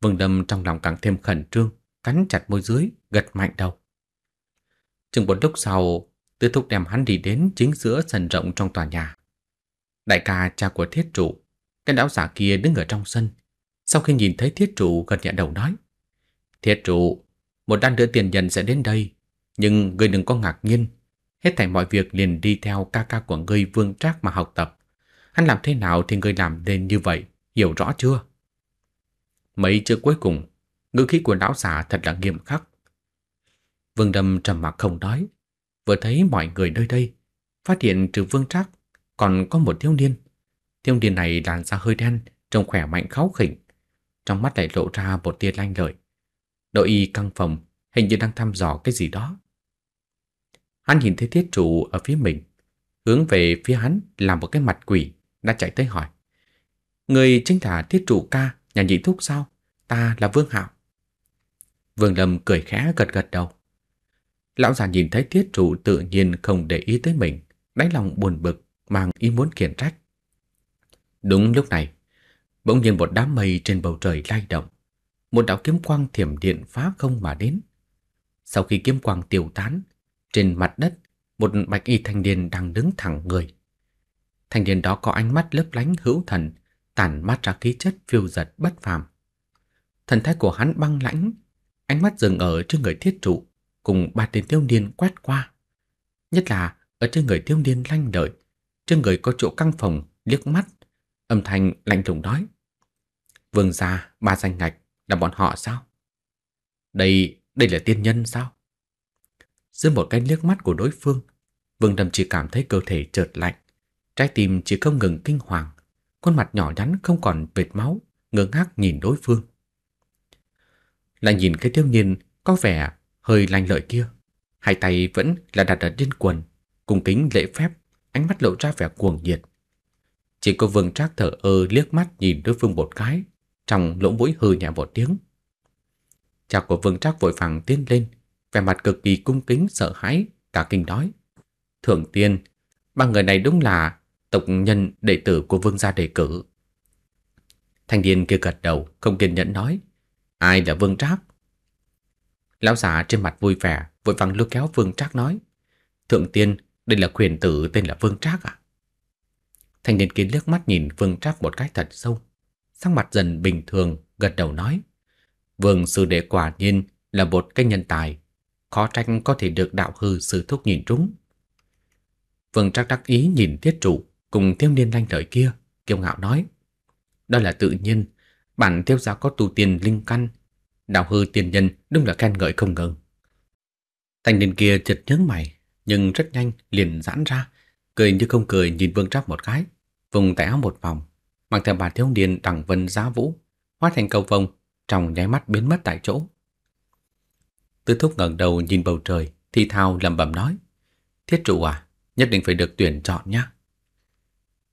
Vương Lâm trong lòng càng thêm khẩn trương, cắn chặt môi dưới, gật mạnh đầu. Chừng một lúc sau, Tư Thúc đem hắn đi đến chính giữa sân rộng trong tòa nhà. Đại ca cha của thiết trụ, cái lão giả kia đứng ở trong sân. Sau khi nhìn thấy thiết trụ gật nhẹ đầu nói, Thiết trụ, một đan nữa tiền nhân sẽ đến đây, nhưng ngươi đừng có ngạc nhiên. Hết thảy mọi việc liền đi theo ca ca của ngươi Vương Trác mà học tập. Hắn làm thế nào thì ngươi làm nên như vậy, hiểu rõ chưa? Mấy chữ cuối cùng, ngữ khí của lão giả thật là nghiêm khắc. Vương Đâm trầm mặc không nói, vừa thấy mọi người nơi đây, phát hiện trừ Vương Trác còn có một thiếu niên. Thiếu niên này làn da hơi đen, trông khỏe mạnh kháu khỉnh, trong mắt lại lộ ra một tia lanh lợi. Đội y căng phòng hình như đang thăm dò cái gì đó. Hắn nhìn thấy thiết trụ ở phía mình, hướng về phía hắn làm một cái mặt quỷ, đã chạy tới hỏi. Người chính là thiết trụ ca, nhà nhị thúc sao? Ta là Vương Hạo. Vương Lâm cười khẽ gật gật đầu. Lão già nhìn thấy thiết trụ tự nhiên không để ý tới mình, đáy lòng buồn bực, mang ý muốn khiển trách. Đúng lúc này, bỗng nhiên một đám mây trên bầu trời lay động. Một đạo kiếm quang thiểm điện phá không mà đến. Sau khi kiếm quang tiêu tán, trên mặt đất, một bạch y thanh niên đang đứng thẳng người. Thanh niên đó có ánh mắt lấp lánh hữu thần, tản mát ra khí chất phiêu giật bất phàm. Thần thái của hắn băng lãnh, ánh mắt dừng ở trên người thiết trụ, cùng ba tên thiếu niên quét qua. Nhất là ở trên người thiếu niên lanh lợi, trên người có chỗ căng phòng liếc mắt, âm thanh lạnh lùng nói: "Vương gia, ba danh ngạch là bọn họ sao? Đây, đây là tiên nhân sao?" Giữa một cái liếc mắt của đối phương, Vương Lâm chỉ cảm thấy cơ thể chợt lạnh, trái tim chỉ không ngừng kinh hoàng, khuôn mặt nhỏ nhắn không còn vệt máu, ngơ ngác nhìn đối phương. Lại nhìn cái thiếu niên có vẻ hơi lanh lợi kia, hai tay vẫn là đặt ở trên quần, cùng kính lễ phép, ánh mắt lộ ra vẻ cuồng nhiệt. Chỉ có Vương Trác thở ơ liếc mắt nhìn đối phương một cái, trong lỗ mũi hừ nhẹ một tiếng. chào của Vương Trác vội vàng tiến lên, vẻ mặt cực kỳ cung kính sợ hãi, cả kinh nói. Thượng tiên, ba người này đúng là tộc nhân đệ tử của vương gia đề cử. Thanh niên kia gật đầu, không kiên nhẫn nói. Ai là vương trác? Lão già trên mặt vui vẻ, vội vàng lôi kéo vương trác nói. Thượng tiên, đây là quyền tử tên là vương trác à? Thanh niên kia liếc mắt nhìn vương trác một cách thật sâu. Sắc mặt dần bình thường, gật đầu nói. Vương sư đệ quả nhiên là một cái nhân tài khó tranh có thể được đạo hư sử thúc nhìn trúng. Vương Trác đắc ý nhìn Tiết Trụ cùng thiếu niên lanh đời kia, kiêu ngạo nói: "Đó là tự nhiên, bản thiếu gia có tu tiên linh căn, đạo hư tiền nhân đúng là khen ngợi không ngừng." Thanh niên kia chật nhớ mày, nhưng rất nhanh liền giãn ra, cười như không cười nhìn Vương Trác một cái, vùng tay áo một vòng, mang theo bà thiếu niên đẳng vân giá vũ, hóa thành cầu vồng, trong nháy mắt biến mất tại chỗ. Tư thúc ngẩng đầu nhìn bầu trời, thì thao lẩm bẩm nói. Thiết trụ à, nhất định phải được tuyển chọn nhé.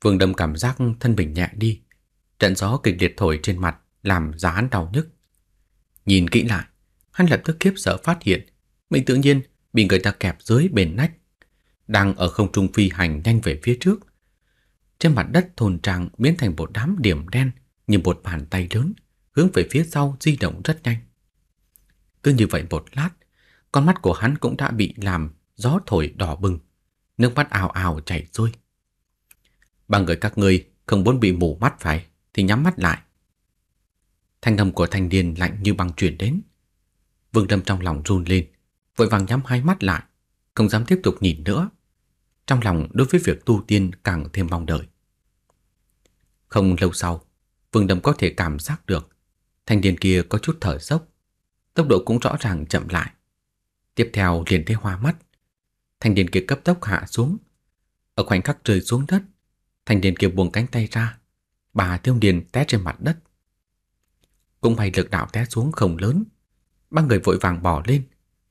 Vương Đâm cảm giác thân mình nhẹ đi, trận gió kịch liệt thổi trên mặt làm giá hắn đau nhức. Nhìn kỹ lại, hắn lập tức kiếp sợ phát hiện mình tự nhiên bị người ta kẹp dưới bền nách, đang ở không trung phi hành nhanh về phía trước. Trên mặt đất thôn trang biến thành một đám điểm đen như một bàn tay lớn, hướng về phía sau di động rất nhanh. Cứ như vậy một lát, con mắt của hắn cũng đã bị làm gió thổi đỏ bừng, nước mắt ào ào chảy xuôi. Ba người các ngươi không muốn bị mù mắt phải thì nhắm mắt lại. Thanh âm của thanh niên lạnh như băng truyền đến. Vương Lâm trong lòng run lên, vội vàng nhắm hai mắt lại, không dám tiếp tục nhìn nữa. Trong lòng đối với việc tu tiên càng thêm mong đợi. Không lâu sau, Vương Lâm có thể cảm giác được thanh niên kia có chút thở dốc, tốc độ cũng rõ ràng chậm lại. Tiếp theo liền thấy hoa mắt. Thanh niên kia cấp tốc hạ xuống. Ở khoảnh khắc rơi xuống đất, thanh niên kia buông cánh tay ra. Bà Tiêu Điền té trên mặt đất. Cũng may lực đạo té xuống không lớn. Ba người vội vàng bỏ lên.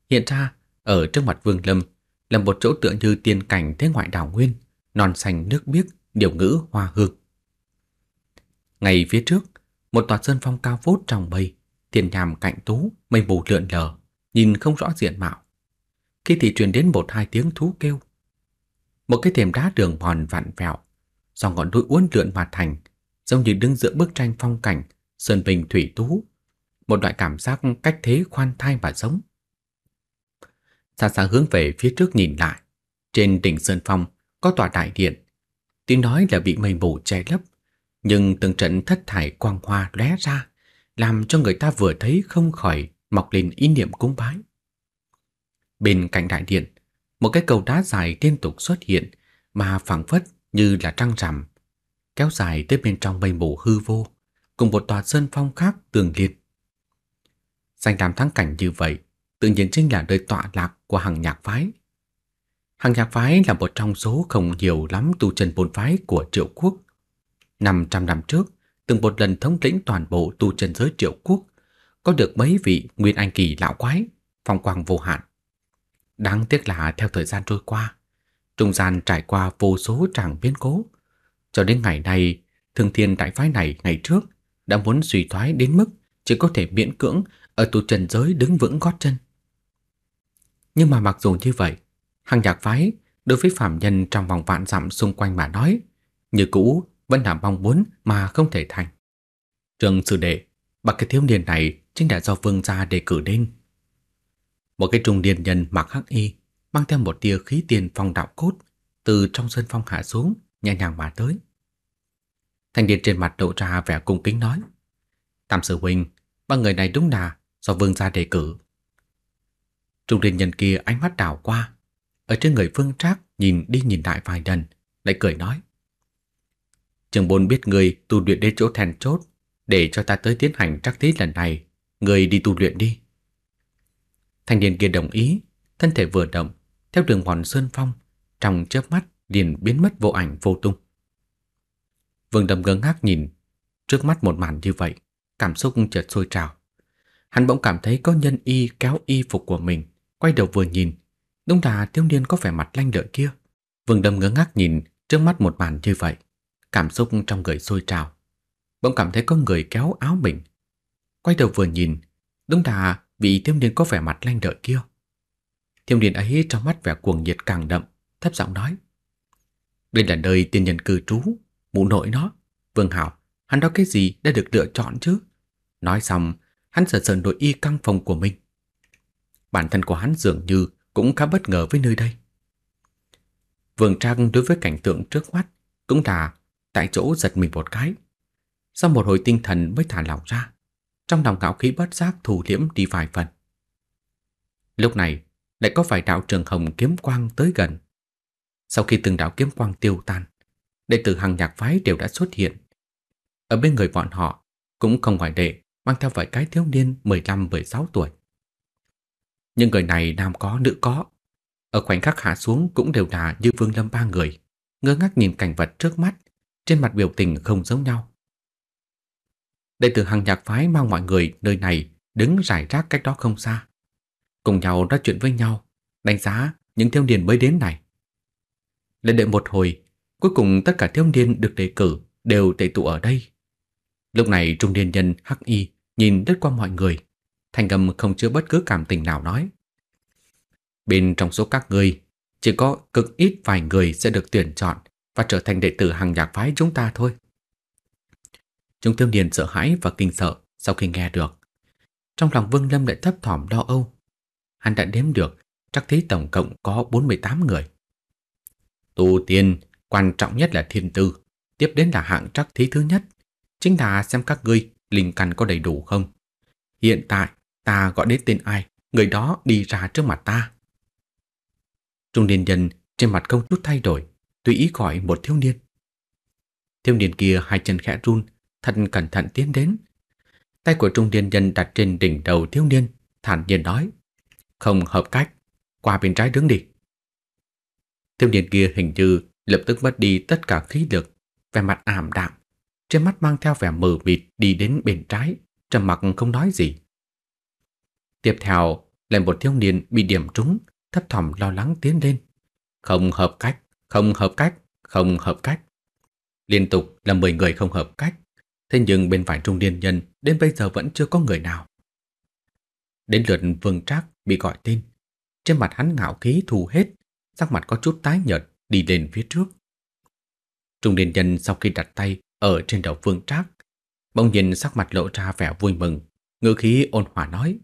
Hiện ra, ở trước mặt Vương Lâm là một chỗ tựa như tiên cảnh thế ngoại đảo nguyên, non xanh nước biếc, điều ngữ hoa hương. Ngày phía trước, một tòa sơn phong cao vút trong bầy. Thiên Nham cạnh tú, mây mù lượn lờ, nhìn không rõ diện mạo. Khi thì truyền đến một hai tiếng thú kêu. Một cái thềm đá đường mòn vặn vẹo, do ngọn núi uốn lượn mà thành, giống như đứng giữa bức tranh phong cảnh sơn bình thủy tú, một loại cảm giác cách thế khoan thai mà giống Xa xa hướng về phía trước nhìn lại, trên đỉnh sơn phong có tòa đại điện, tiếng nói là bị mây mù che lấp, nhưng từng trận thất thải quang hoa lóe ra, làm cho người ta vừa thấy không khỏi mọc lên ý niệm cúng bái. Bên cạnh đại điện, một cái cầu đá dài liên tục xuất hiện mà phảng phất như là trăng rằm, kéo dài tới bên trong mây mù hư vô, cùng một tòa sơn phong khác tường liệt. Danh làm thắng cảnh như vậy, tự nhiên chính là nơi tọa lạc của hàng nhạc phái. Hàng nhạc phái là một trong số không nhiều lắm tu chân bồn phái của triệu quốc. 500 năm trước, từng một lần thống lĩnh toàn bộ tu chân giới triệu quốc, có được mấy vị nguyên anh kỳ lão quái, phong quang vô hạn. Đáng tiếc là theo thời gian trôi qua, trung gian trải qua vô số tràng biến cố, cho đến ngày nay, Thương Thiên đại phái này ngày trước đã muốn suy thoái đến mức chỉ có thể miễn cưỡng ở tu trần giới đứng vững gót chân. Nhưng mà mặc dù như vậy, hàng nhạc phái đối với phạm nhân trong vòng vạn dặm xung quanh mà nói, như cũ vẫn là mong muốn mà không thể thành. Trường sư đệ, bà cái thiếu niên này chính là do vương gia đề cử đến. Một cái trung niên nhân mặc hắc y, mang theo một tia khí tiền phong đạo cốt, từ trong sân phong hạ xuống, nhẹ nhàng mà tới. thành niên trên mặt lộ ra vẻ cung kính nói: "Tam sư huynh, ba người này đúng là do vương gia đề cử." Trung niên nhân kia ánh mắt đảo qua, ở trên người Vương Trác nhìn đi nhìn lại vài lần, lại cười nói: Trường bồn biết người tu luyện đến chỗ then chốt Để cho ta tới tiến hành trắc thí lần này Người đi tu luyện đi Thanh niên kia đồng ý Thân thể vừa động Theo đường mòn sơn phong Trong chớp mắt liền biến mất vô ảnh vô tung Vương đầm ngơ ngác nhìn Trước mắt một màn như vậy Cảm xúc chợt sôi trào Hắn bỗng cảm thấy có nhân y kéo y phục của mình Quay đầu vừa nhìn Đúng là thiếu niên có vẻ mặt lanh lợi kia Vương đầm ngơ ngác nhìn Trước mắt một màn như vậy cảm xúc trong người sôi trào. Bỗng cảm thấy có người kéo áo mình. Quay đầu vừa nhìn, đúng là vị Thiêm niên có vẻ mặt lanh đợi kia. Thiêm niên ấy trong mắt vẻ cuồng nhiệt càng đậm, thấp giọng nói: "Đây là nơi tiên nhân cư trú, mụ nội nó, Vương Hảo, hắn đó cái gì đã được lựa chọn chứ?" Nói xong, hắn sờ sờ nội y căng phòng của mình. Bản thân của hắn dường như cũng khá bất ngờ với nơi đây. Vương Trang đối với cảnh tượng trước mắt cũng là tại chỗ giật mình một cái. Sau một hồi tinh thần mới thả lỏng ra, trong lòng ngạo khí bất giác thù liễm đi vài phần. Lúc này, lại có vài đạo trường hồng kiếm quang tới gần. Sau khi từng đạo kiếm quang tiêu tan, đệ tử hàng nhạc phái đều đã xuất hiện. Ở bên người bọn họ, cũng không ngoại lệ mang theo vài cái thiếu niên 15-16 tuổi. Những người này nam có nữ có, ở khoảnh khắc hạ xuống cũng đều là như Vương Lâm ba người, ngơ ngác nhìn cảnh vật trước mắt trên mặt biểu tình không giống nhau. Đệ tử hàng nhạc phái mang mọi người nơi này đứng rải rác cách đó không xa. Cùng nhau nói chuyện với nhau, đánh giá những thiếu niên mới đến này. Lên đợi một hồi, cuối cùng tất cả thiếu niên được đề cử đều tệ tụ ở đây. Lúc này trung niên nhân Hắc Y nhìn lướt qua mọi người, thành gầm không chứa bất cứ cảm tình nào nói. Bên trong số các người chỉ có cực ít vài người sẽ được tuyển chọn và trở thành đệ tử hàng nhạc phái chúng ta thôi. Chúng thiếu niên sợ hãi và kinh sợ sau khi nghe được. Trong lòng Vương Lâm lại thấp thỏm lo âu. Hắn đã đếm được, chắc thấy tổng cộng có 48 người. Tu tiên, quan trọng nhất là thiên tư, tiếp đến là hạng trắc thí thứ nhất, chính là xem các ngươi linh căn có đầy đủ không. Hiện tại, ta gọi đến tên ai, người đó đi ra trước mặt ta. Trung niên nhân trên mặt không chút thay đổi, tùy ý gọi một thiếu niên. Thiếu niên kia hai chân khẽ run, thật cẩn thận tiến đến. Tay của trung niên nhân đặt trên đỉnh đầu thiếu niên, thản nhiên nói: "Không hợp cách, qua bên trái đứng đi." Thiếu niên kia hình như lập tức mất đi tất cả khí lực, vẻ mặt ảm đạm, trên mắt mang theo vẻ mờ mịt đi đến bên trái, trầm mặc không nói gì. Tiếp theo, lại một thiếu niên bị điểm trúng, thấp thỏm lo lắng tiến lên. Không hợp cách, không hợp cách, không hợp cách. Liên tục là 10 người không hợp cách. Thế nhưng bên phải trung niên nhân đến bây giờ vẫn chưa có người nào. Đến lượt Vương Trác bị gọi tên. Trên mặt hắn ngạo khí thù hết, sắc mặt có chút tái nhợt đi lên phía trước. Trung niên nhân sau khi đặt tay ở trên đầu Vương Trác, bỗng nhìn sắc mặt lộ ra vẻ vui mừng, ngữ khí ôn hòa nói.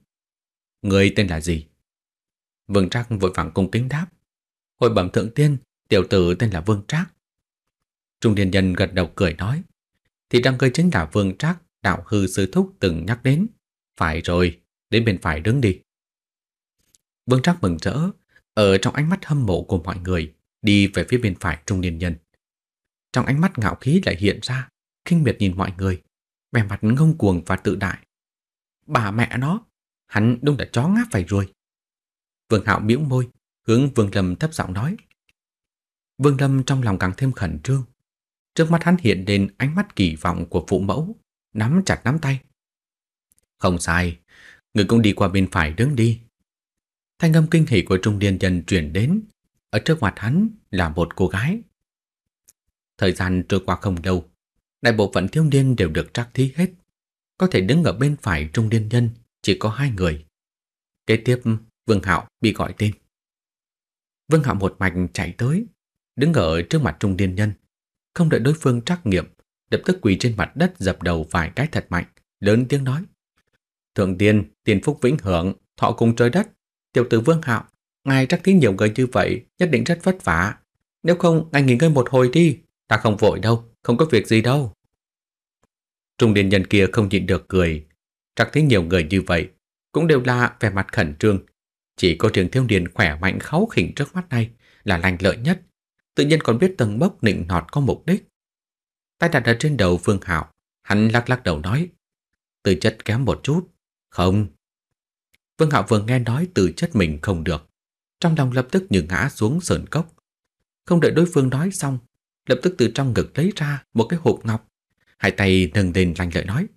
Người tên là gì? Vương Trác vội vàng cung kính đáp. Hồi bẩm thượng tiên tiểu tử tên là Vương Trác. Trung Điền Nhân gật đầu cười nói, thì đang ngươi chính là Vương Trác đạo hư sư thúc từng nhắc đến. Phải rồi, đến bên phải đứng đi. Vương Trác mừng rỡ, ở trong ánh mắt hâm mộ của mọi người, đi về phía bên phải Trung Điền Nhân. Trong ánh mắt ngạo khí lại hiện ra, khinh miệt nhìn mọi người, vẻ mặt ngông cuồng và tự đại. Bà mẹ nó, hắn đúng là chó ngáp phải rồi. Vương Hạo miễu môi, hướng Vương Lâm thấp giọng nói. Vương Lâm trong lòng càng thêm khẩn trương. Trước mắt hắn hiện lên ánh mắt kỳ vọng của phụ mẫu, nắm chặt nắm tay. Không sai, người cũng đi qua bên phải đứng đi. Thanh âm kinh hỉ của trung niên nhân chuyển đến, ở trước mặt hắn là một cô gái. Thời gian trôi qua không lâu, đại bộ phận thiếu niên đều được trắc thí hết. Có thể đứng ở bên phải trung niên nhân chỉ có hai người. Kế tiếp, Vương Hạo bị gọi tên. Vương Hạo một mạch chạy tới, đứng ở trước mặt trung điên nhân. Không đợi đối phương trắc nghiệm, đập tức quỳ trên mặt đất dập đầu vài cái thật mạnh, lớn tiếng nói. Thượng tiên, tiền phúc vĩnh hưởng, thọ cùng trời đất, tiểu tử vương hạo, ngài trắc thí nhiều người như vậy nhất định rất vất vả. Nếu không, ngài nghỉ ngơi một hồi đi, ta không vội đâu, không có việc gì đâu. Trung điên nhân kia không nhịn được cười, trắc thí nhiều người như vậy, cũng đều là vẻ mặt khẩn trương. Chỉ có trường thiếu niên khỏe mạnh kháu khỉnh trước mắt này là lành lợi nhất, tự nhiên còn biết tầng bốc nịnh nọt có mục đích. Tay đặt ở trên đầu Phương Hạo, hắn lắc lắc đầu nói, từ chất kém một chút, không. Phương Hạo vừa nghe nói từ chất mình không được, trong lòng lập tức như ngã xuống sườn cốc. Không đợi đối phương nói xong, lập tức từ trong ngực lấy ra một cái hộp ngọc, hai tay nâng lên lành lợi nói,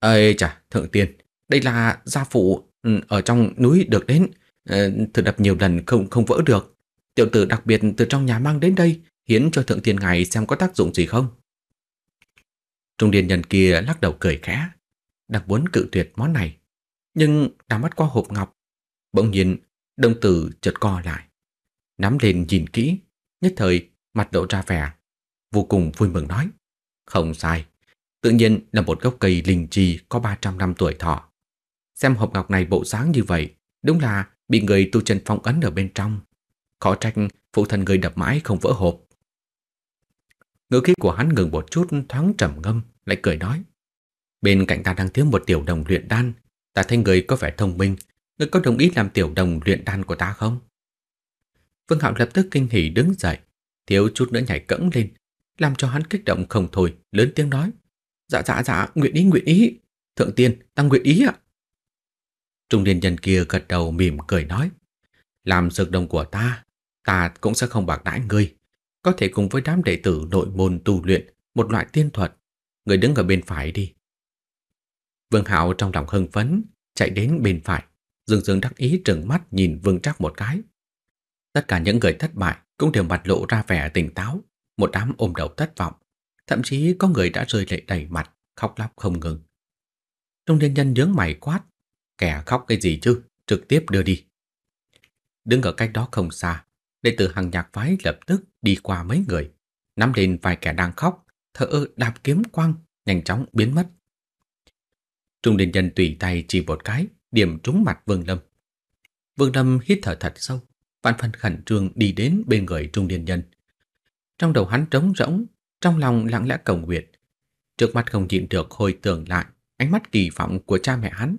Ê chà, thượng tiên, đây là gia phụ ừ, ở trong núi được đến, ờ, thử đập nhiều lần không không vỡ được tiểu tử đặc biệt từ trong nhà mang đến đây hiến cho thượng tiên ngài xem có tác dụng gì không. Trung điền nhân kia lắc đầu cười khẽ, đang muốn cự tuyệt món này, nhưng đã mắt qua hộp ngọc. Bỗng nhiên, đồng tử chợt co lại, nắm lên nhìn kỹ, nhất thời mặt lộ ra vẻ, vô cùng vui mừng nói. Không sai, tự nhiên là một gốc cây linh chi có 300 năm tuổi thọ. Xem hộp ngọc này bộ sáng như vậy, đúng là bị người tu chân phong ấn ở bên trong Khó trách phụ thần người đập mãi không vỡ hộp. Ngữ khí của hắn ngừng một chút thoáng trầm ngâm, lại cười nói. Bên cạnh ta đang thiếu một tiểu đồng luyện đan. Ta thấy người có vẻ thông minh. Người có đồng ý làm tiểu đồng luyện đan của ta không? Vương Hạo lập tức kinh hỉ đứng dậy. Thiếu chút nữa nhảy cẫng lên. Làm cho hắn kích động không thôi, lớn tiếng nói. Dạ dạ dạ, nguyện ý nguyện ý. Thượng tiên, ta nguyện ý ạ. Trung niên nhân kia gật đầu mỉm cười nói. Làm dược đồng của ta ta cũng sẽ không bạc đãi ngươi. Có thể cùng với đám đệ tử nội môn tu luyện một loại tiên thuật. Người đứng ở bên phải đi. Vương Hạo trong lòng hưng phấn, chạy đến bên phải. Dương Dương đắc ý trừng mắt nhìn Vương Trác một cái. Tất cả những người thất bại cũng đều mặt lộ ra vẻ tỉnh táo, một đám ôm đầu thất vọng. Thậm chí có người đã rơi lệ đầy mặt, khóc lóc không ngừng. Trung niên nhân nhướng mày quát, kẻ khóc cái gì chứ, trực tiếp đưa đi. Đứng ở cách đó không xa, đệ tử hàng nhạc phái lập tức đi qua mấy người, nắm lên vài kẻ đang khóc, thở ơ đạp kiếm quăng, nhanh chóng biến mất. Trung đình nhân tùy tay chỉ một cái, điểm trúng mặt Vương Lâm. Vương Lâm hít thở thật sâu, vạn phần khẩn trương đi đến bên người trung điền nhân. Trong đầu hắn trống rỗng, trong lòng lặng lẽ cầu nguyện. Trước mắt không nhịn được hồi tưởng lại ánh mắt kỳ vọng của cha mẹ hắn.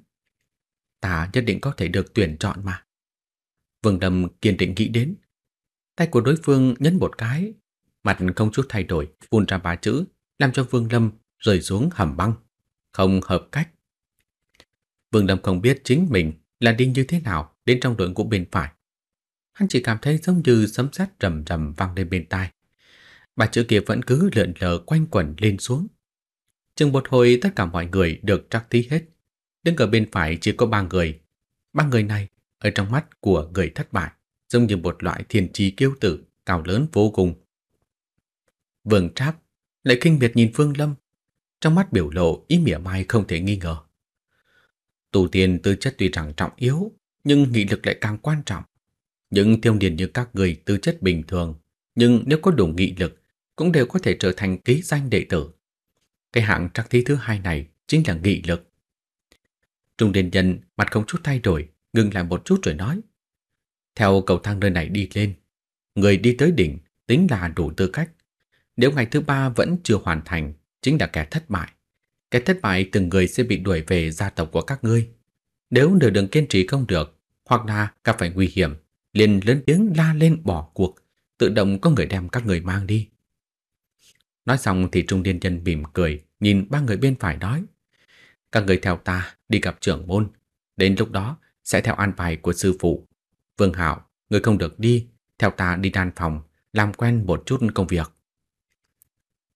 Ta nhất định có thể được tuyển chọn mà. Vương Lâm kiên định nghĩ đến, Tay của đối phương nhấn một cái, mặt không chút thay đổi, phun ra ba chữ, làm cho Vương Lâm rơi xuống hầm băng, không hợp cách. Vương Lâm không biết chính mình là đi như thế nào đến trong đội ngũ bên phải. Hắn chỉ cảm thấy giống như sấm sét rầm rầm vang lên bên tai. Ba chữ kia vẫn cứ lượn lờ quanh quẩn lên xuống. Chừng một hồi tất cả mọi người được trắc thí hết. Đứng ở bên phải chỉ có ba người. Ba người này ở trong mắt của người thất bại giống như một loại thiên trí kiêu tử, cao lớn vô cùng. Vương Tráp lại kinh biệt nhìn Phương Lâm, trong mắt biểu lộ ý mỉa mai không thể nghi ngờ. Tu tiên tư chất tuy rằng trọng yếu, nhưng nghị lực lại càng quan trọng. Những thiêu điền như các người tư chất bình thường, nhưng nếu có đủ nghị lực, cũng đều có thể trở thành ký danh đệ tử. Cái hạng trắc thí thứ hai này chính là nghị lực. Trung Điền Nhân mặt không chút thay đổi, ngừng lại một chút rồi nói. Theo cầu thang nơi này đi lên, người đi tới đỉnh tính là đủ tư cách. Nếu ngày thứ ba vẫn chưa hoàn thành, chính là kẻ thất bại. Kẻ thất bại từng người sẽ bị đuổi về gia tộc của các ngươi. Nếu nửa đường kiên trì không được, hoặc là gặp phải nguy hiểm, liền lớn tiếng la lên bỏ cuộc, tự động có người đem các người mang đi. Nói xong thì trung điên nhân mỉm cười, nhìn ba người bên phải nói. Các người theo ta đi gặp trưởng môn, đến lúc đó sẽ theo an bài của sư phụ Vương Hạo, người không được đi, theo ta đi đan phòng, làm quen một chút công việc.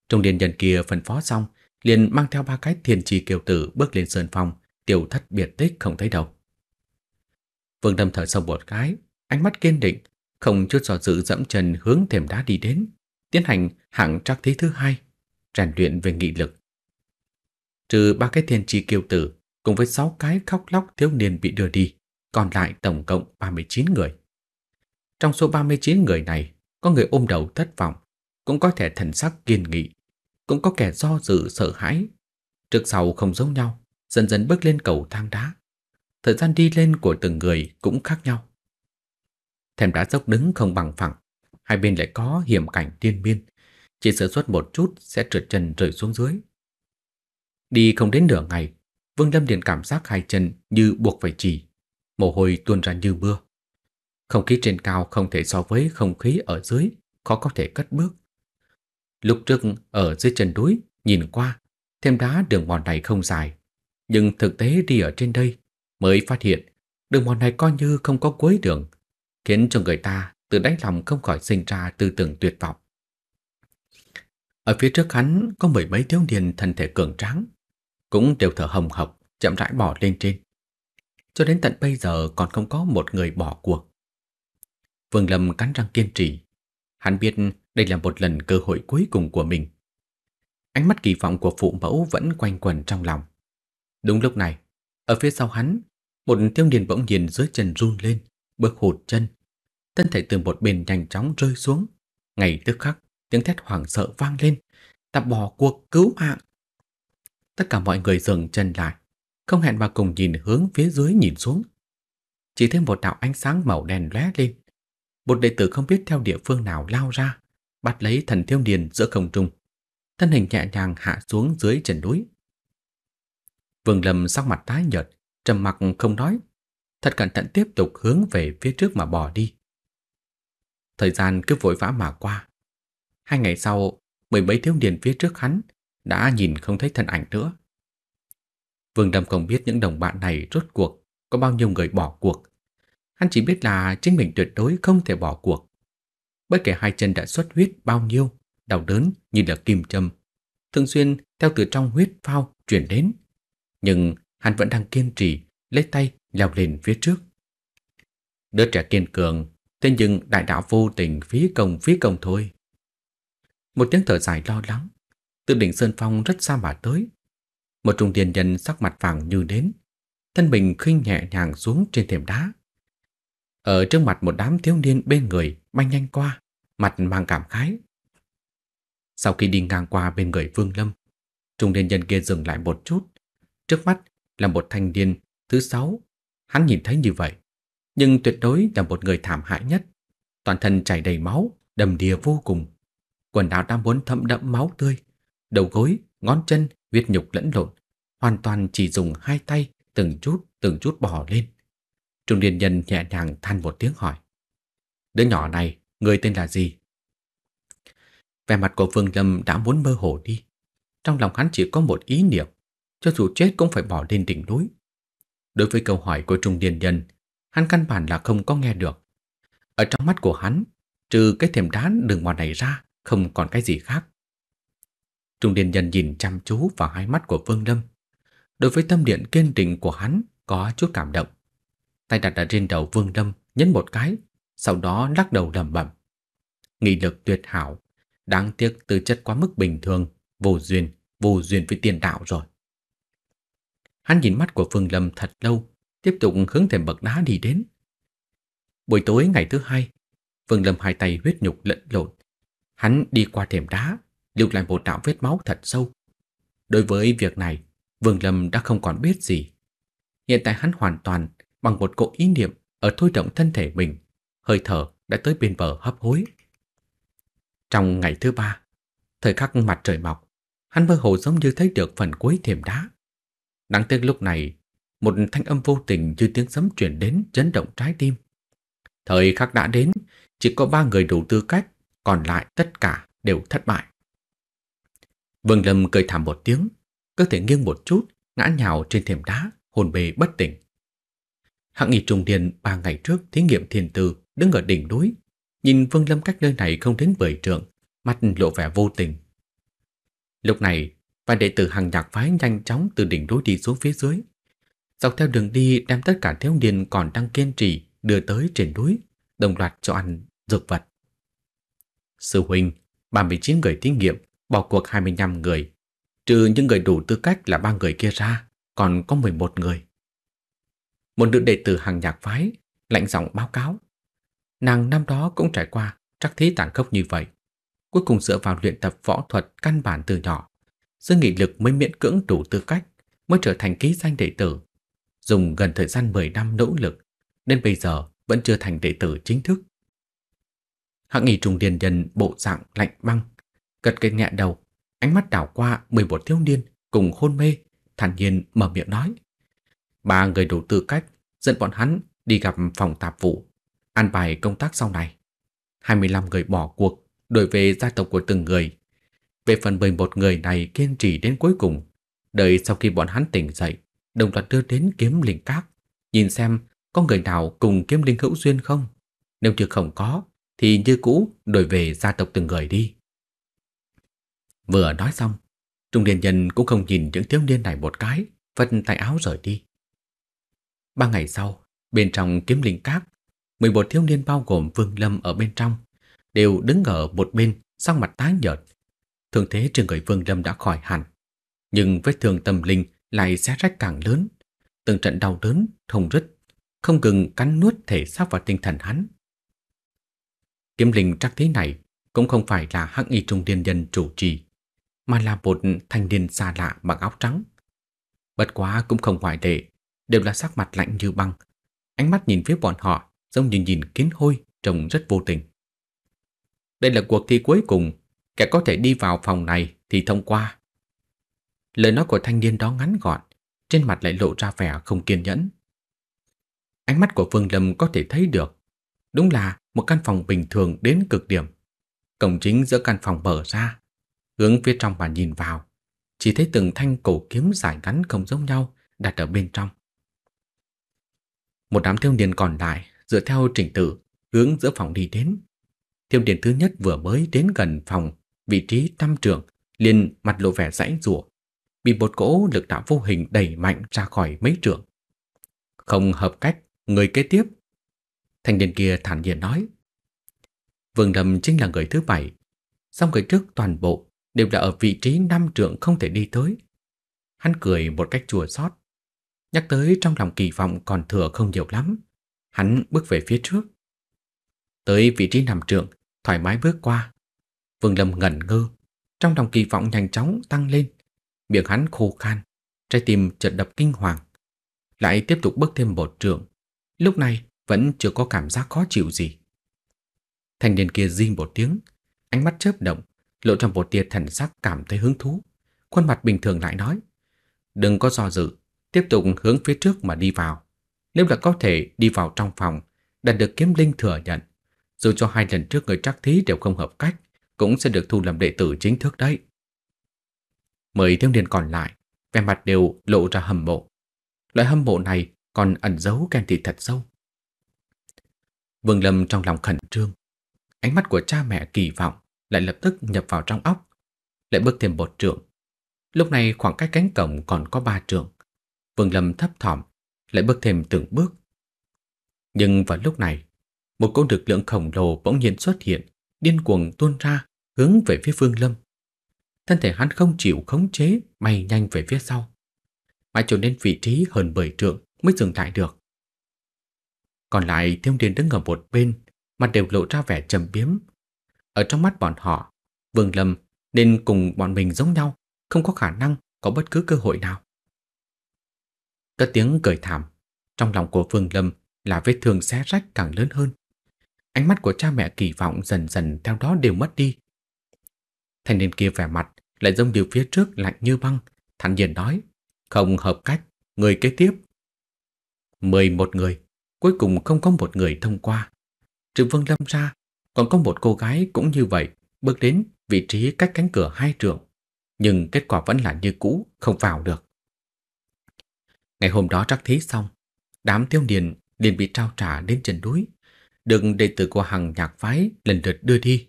Trung điền nhân kia phân phó xong, liền mang theo ba cái thiền trì kiều tử bước lên sơn phòng, tiểu thất biệt tích không thấy đâu. Vương Đâm thở xong một cái, ánh mắt kiên định, không chút do dự dẫm chân hướng thềm đá đi đến, tiến hành hạng trắc thí thứ hai, rèn luyện về nghị lực. Trừ ba cái thiên trì kiêu tử cùng với sáu cái khóc lóc thiếu niên bị đưa đi, còn lại tổng cộng 39 người. Trong số 39 người này, có người ôm đầu thất vọng, cũng có thể thần sắc kiên nghị, cũng có kẻ do dự sợ hãi. Trước sau không giống nhau, dần dần bước lên cầu thang đá. Thời gian đi lên của từng người cũng khác nhau. Thềm đá dốc đứng không bằng phẳng, hai bên lại có hiểm cảnh điên biên, chỉ sơ suất một chút sẽ trượt chân rơi xuống dưới. Đi không đến nửa ngày, Vương Lâm liền cảm giác hai chân như buộc phải chỉ mồ hôi tuôn ra như mưa. Không khí trên cao không thể so với không khí ở dưới, khó có thể cất bước. Lúc trước ở dưới chân núi, nhìn qua, thêm đá đường mòn này không dài. Nhưng thực tế đi ở trên đây, mới phát hiện đường mòn này coi như không có cuối đường, khiến cho người ta từ đáy lòng không khỏi sinh ra tư tưởng tuyệt vọng. Ở phía trước hắn có mười mấy thiếu niên thân thể cường tráng, cũng đều thở hồng hộc, chậm rãi bỏ lên trên cho đến tận bây giờ còn không có một người bỏ cuộc. Vương Lâm cắn răng kiên trì. Hắn biết đây là một lần cơ hội cuối cùng của mình. Ánh mắt kỳ vọng của phụ mẫu vẫn quanh quẩn trong lòng. Đúng lúc này, ở phía sau hắn, một thiếu niên bỗng nhiên dưới chân run lên, bước hụt chân. Thân thể từ một bên nhanh chóng rơi xuống. Ngay tức khắc, tiếng thét hoảng sợ vang lên. Ta bỏ cuộc cứu mạng. Tất cả mọi người dừng chân lại, không hẹn mà cùng nhìn hướng phía dưới nhìn xuống. Chỉ thêm một đạo ánh sáng màu đen lóe lên. Một đệ tử không biết theo địa phương nào lao ra, bắt lấy thần thiêu niên giữa không trung. Thân hình nhẹ nhàng hạ xuống dưới chân núi. Vương Lâm sắc mặt tái nhợt, trầm mặc không nói, thật cẩn thận tiếp tục hướng về phía trước mà bỏ đi. Thời gian cứ vội vã mà qua. Hai ngày sau, mười mấy thiếu niên phía trước hắn đã nhìn không thấy thân ảnh nữa. Vương Lâm không biết những đồng bạn này rốt cuộc có bao nhiêu người bỏ cuộc. Hắn chỉ biết là chính mình tuyệt đối không thể bỏ cuộc. Bất kể hai chân đã xuất huyết bao nhiêu, đau đớn như là kim châm, thường xuyên theo từ trong huyết phao chuyển đến. Nhưng hắn vẫn đang kiên trì, lấy tay leo lên phía trước. Đứa trẻ kiên cường, thế nhưng đại đạo vô tình phí công phí công thôi. Một tiếng thở dài lo lắng, từ đỉnh Sơn Phong rất xa mà tới, một trung tiền nhân sắc mặt vàng như đến, thân mình khinh nhẹ nhàng xuống trên thềm đá. Ở trước mặt một đám thiếu niên bên người banh nhanh qua, mặt mang cảm khái. Sau khi đi ngang qua bên người Vương Lâm, trung tiền nhân kia dừng lại một chút. Trước mắt là một thanh niên thứ sáu. Hắn nhìn thấy như vậy, nhưng tuyệt đối là một người thảm hại nhất. Toàn thân chảy đầy máu, đầm đìa vô cùng. Quần áo đã muốn thấm đẫm máu tươi, đầu gối, ngón chân huyết nhục lẫn lộn, hoàn toàn chỉ dùng hai tay từng chút từng chút bỏ lên. Trung điền nhân nhẹ nhàng than một tiếng hỏi. Đứa nhỏ này, người tên là gì? Vẻ mặt của Phương Lâm đã muốn mơ hồ đi. Trong lòng hắn chỉ có một ý niệm, cho dù chết cũng phải bỏ lên đỉnh núi. Đối với câu hỏi của trung điền nhân, hắn căn bản là không có nghe được. Ở trong mắt của hắn, trừ cái thềm đá đường mòn này ra, không còn cái gì khác. Trung Điền Nhân nhìn chăm chú vào hai mắt của Vương Lâm. Đối với tâm điện kiên định của hắn có chút cảm động. Tay đặt ở trên đầu Vương Lâm, nhấn một cái, sau đó lắc đầu lẩm bẩm. Nghị lực tuyệt hảo, đáng tiếc tư chất quá mức bình thường, vô duyên, vô duyên với tiền đạo rồi. Hắn nhìn mắt của Vương Lâm thật lâu, tiếp tục hướng thềm bậc đá đi đến. Buổi tối ngày thứ hai, Vương Lâm hai tay huyết nhục lẫn lộn. Hắn đi qua thềm đá, lưu lại một đạo vết máu thật sâu. Đối với việc này, Vương Lâm đã không còn biết gì. Hiện tại hắn hoàn toàn bằng một cỗ ý niệm ở thôi động thân thể mình, hơi thở đã tới bên bờ hấp hối. Trong ngày thứ ba, thời khắc mặt trời mọc, hắn mơ hồ giống như thấy được phần cuối thềm đá. Đáng tiếc lúc này, một thanh âm vô tình như tiếng sấm truyền đến chấn động trái tim. Thời khắc đã đến, chỉ có ba người đủ tư cách, còn lại tất cả đều thất bại. Vương Lâm cười thảm một tiếng, cơ thể nghiêng một chút, ngã nhào trên thềm đá, hồn bề bất tỉnh. Hạng nghị trùng điền ba ngày trước thí nghiệm thiền tư đứng ở đỉnh núi, nhìn Vương Lâm cách nơi này không đến mười trượng, mặt lộ vẻ vô tình. Lúc này, vài đệ tử hàng nhạc phái nhanh chóng từ đỉnh núi đi xuống phía dưới. Dọc theo đường đi đem tất cả thiếu niên còn đang kiên trì đưa tới trên núi, đồng loạt cho ăn dược vật. Sư huynh, 39 người thí nghiệm Bỏ cuộc 25 người, trừ những người đủ tư cách là ba người kia ra, còn có 11 người. Một nữ đệ tử hàng nhạc phái, lạnh giọng báo cáo. Nàng năm đó cũng trải qua trắc thí tàn khốc như vậy. Cuối cùng dựa vào luyện tập võ thuật căn bản từ nhỏ, dưới nghị lực mới miễn cưỡng đủ tư cách, mới trở thành ký danh đệ tử. Dùng gần thời gian 10 năm nỗ lực, đến bây giờ vẫn chưa thành đệ tử chính thức. Hạng nghị trùng điền nhân bộ dạng lạnh băng, Cật cật nhẹ đầu, ánh mắt đảo qua 11 thiếu niên cùng hôn mê, thản nhiên mở miệng nói. Ba người đủ tư cách dẫn bọn hắn đi gặp phòng tạp vụ, an bài công tác sau này. 25 người bỏ cuộc, đổi về gia tộc của từng người. Về phần 11 người này kiên trì đến cuối cùng, đợi sau khi bọn hắn tỉnh dậy, đồng loạt đưa đến kiếm linh các, nhìn xem có người nào cùng kiếm linh hữu duyên không. Nếu chưa không có, thì như cũ đổi về gia tộc từng người đi. Vừa nói xong, Trung Điền Nhân cũng không nhìn những thiếu niên này một cái, phất tay áo rời đi. Ba ngày sau, bên trong kiếm linh cát, 11 thiếu niên bao gồm Vương Lâm ở bên trong, đều đứng ở một bên, sắc mặt tái nhợt. thường thế trên người Vương Lâm đã khỏi hẳn, nhưng vết thương tâm linh lại xé rách càng lớn. Từng trận đau đớn, thông rứt, không ngừng cắn nuốt thể xác và tinh thần hắn. Kiếm linh trắc thế này cũng không phải là hắc y trung điên nhân chủ trì mà là một thanh niên xa lạ mặc áo trắng. Bất quá cũng không ngoại lệ, đều là sắc mặt lạnh như băng. Ánh mắt nhìn phía bọn họ giống như nhìn kiến hôi trông rất vô tình. Đây là cuộc thi cuối cùng, kẻ có thể đi vào phòng này thì thông qua. Lời nói của thanh niên đó ngắn gọn, trên mặt lại lộ ra vẻ không kiên nhẫn. Ánh mắt của Phương Lâm có thể thấy được, đúng là một căn phòng bình thường đến cực điểm. Cổng chính giữa căn phòng mở ra, Hướng phía trong mà nhìn vào, chỉ thấy từng thanh cổ kiếm dài ngắn không giống nhau đặt ở bên trong. Một đám thiêu niên còn lại dựa theo trình tự hướng giữa phòng đi đến. thiêu niên thứ nhất vừa mới đến gần phòng vị trí tam trường liền mặt lộ vẻ rãy rủa bị một cỗ lực đạo vô hình đẩy mạnh ra khỏi mấy trường. Không hợp cách, người kế tiếp. Thanh niên kia thản nhiên nói. Vương Đầm chính là người thứ bảy, song người trước toàn bộ đều là ở vị trí năm trưởng không thể đi tới. Hắn cười một cách chua xót. Nhắc tới trong lòng kỳ vọng còn thừa không nhiều lắm. Hắn bước về phía trước. Tới vị trí nằm trưởng thoải mái bước qua. Vương Lâm ngẩn ngơ, trong lòng kỳ vọng nhanh chóng tăng lên. Miệng hắn khô khan, trái tim chợt đập kinh hoàng. Lại tiếp tục bước thêm một trượng. Lúc này vẫn chưa có cảm giác khó chịu gì. Thanh niên kia rên một tiếng, ánh mắt chớp động, lộ ra một tia thần sắc cảm thấy hứng thú. Khuôn mặt bình thường lại nói, đừng có do dự, tiếp tục hướng phía trước mà đi vào. Nếu là có thể đi vào trong phòng, đã được kiếm linh thừa nhận. Dù cho hai lần trước người trắc thí đều không hợp cách, cũng sẽ được thu làm đệ tử chính thức đấy. Mười thiếu niên còn lại, vẻ mặt đều lộ ra hâm mộ. Loại hâm mộ này còn ẩn giấu ghen tị thật sâu. Vương Lâm trong lòng khẩn trương, ánh mắt của cha mẹ kỳ vọng lại lập tức nhập vào trong óc, lại bước thêm một trường. Lúc này khoảng cách cánh cổng còn có ba trường. Vương Lâm thấp thỏm, lại bước thêm từng bước. Nhưng vào lúc này, một cỗ lực lượng khổng lồ bỗng nhiên xuất hiện, điên cuồng tuôn ra, hướng về phía Vương Lâm. Thân thể hắn không chịu khống chế, bay nhanh về phía sau. Mãi cho đến vị trí hơn bảy trượng mới dừng lại được. Còn lại Thiêu niên đứng ở một bên, mặt đều lộ ra vẻ trầm biếm, ở trong mắt bọn họ, Vương Lâm nên cùng bọn mình giống nhau, không có khả năng có bất cứ cơ hội nào. Có tiếng cười thảm, trong lòng của Vương Lâm là vết thương xé rách càng lớn hơn. Ánh mắt của cha mẹ kỳ vọng dần dần theo đó đều mất đi. Thanh niên kia vẻ mặt lại giống điều phía trước lạnh như băng, thản nhiên nói, không hợp cách, người kế tiếp. mười một người, cuối cùng không có một người thông qua. Trừ Vương Lâm ra còn có một cô gái cũng như vậy, bước đến vị trí cách cánh cửa hai trường, nhưng kết quả vẫn là như cũ, không vào được. Ngày hôm đó trắc thí xong, đám thiếu niên liền bị trao trả đến trên núi, được đệ tử của hàng nhạc phái lần lượt đưa đi.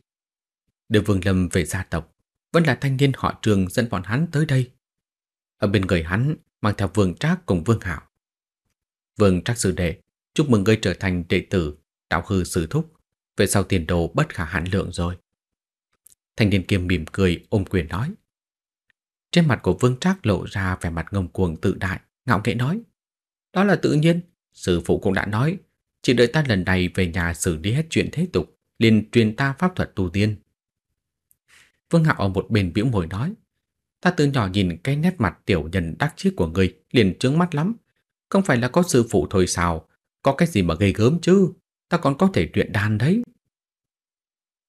Đưa Vương Lâm về gia tộc, vẫn là thanh niên họ trường dẫn bọn hắn tới đây. Ở bên người hắn mang theo Vương Trác cùng Vương Hạo. Vương Trác sư đệ, chúc mừng ngươi trở thành đệ tử, đạo hư sử thúc, về sau tiền đồ bất khả hạn lượng rồi. Thanh niên kiêm mỉm cười ôm quyền nói. Trên mặt của Vương Trác lộ ra vẻ mặt ngông cuồng tự đại, ngạo nghễ nói. Đó là tự nhiên, sư phụ cũng đã nói, chỉ đợi ta lần này về nhà xử lý hết chuyện thế tục, liền truyền ta pháp thuật tu tiên. Vương Hạo ở một bên bĩu môi nói, ta từ nhỏ nhìn cái nét mặt tiểu nhân đắc chiếc của người liền trướng mắt lắm, không phải là có sư phụ thôi sao, có cái gì mà gây gớm chứ ta còn có thể luyện đàn đấy.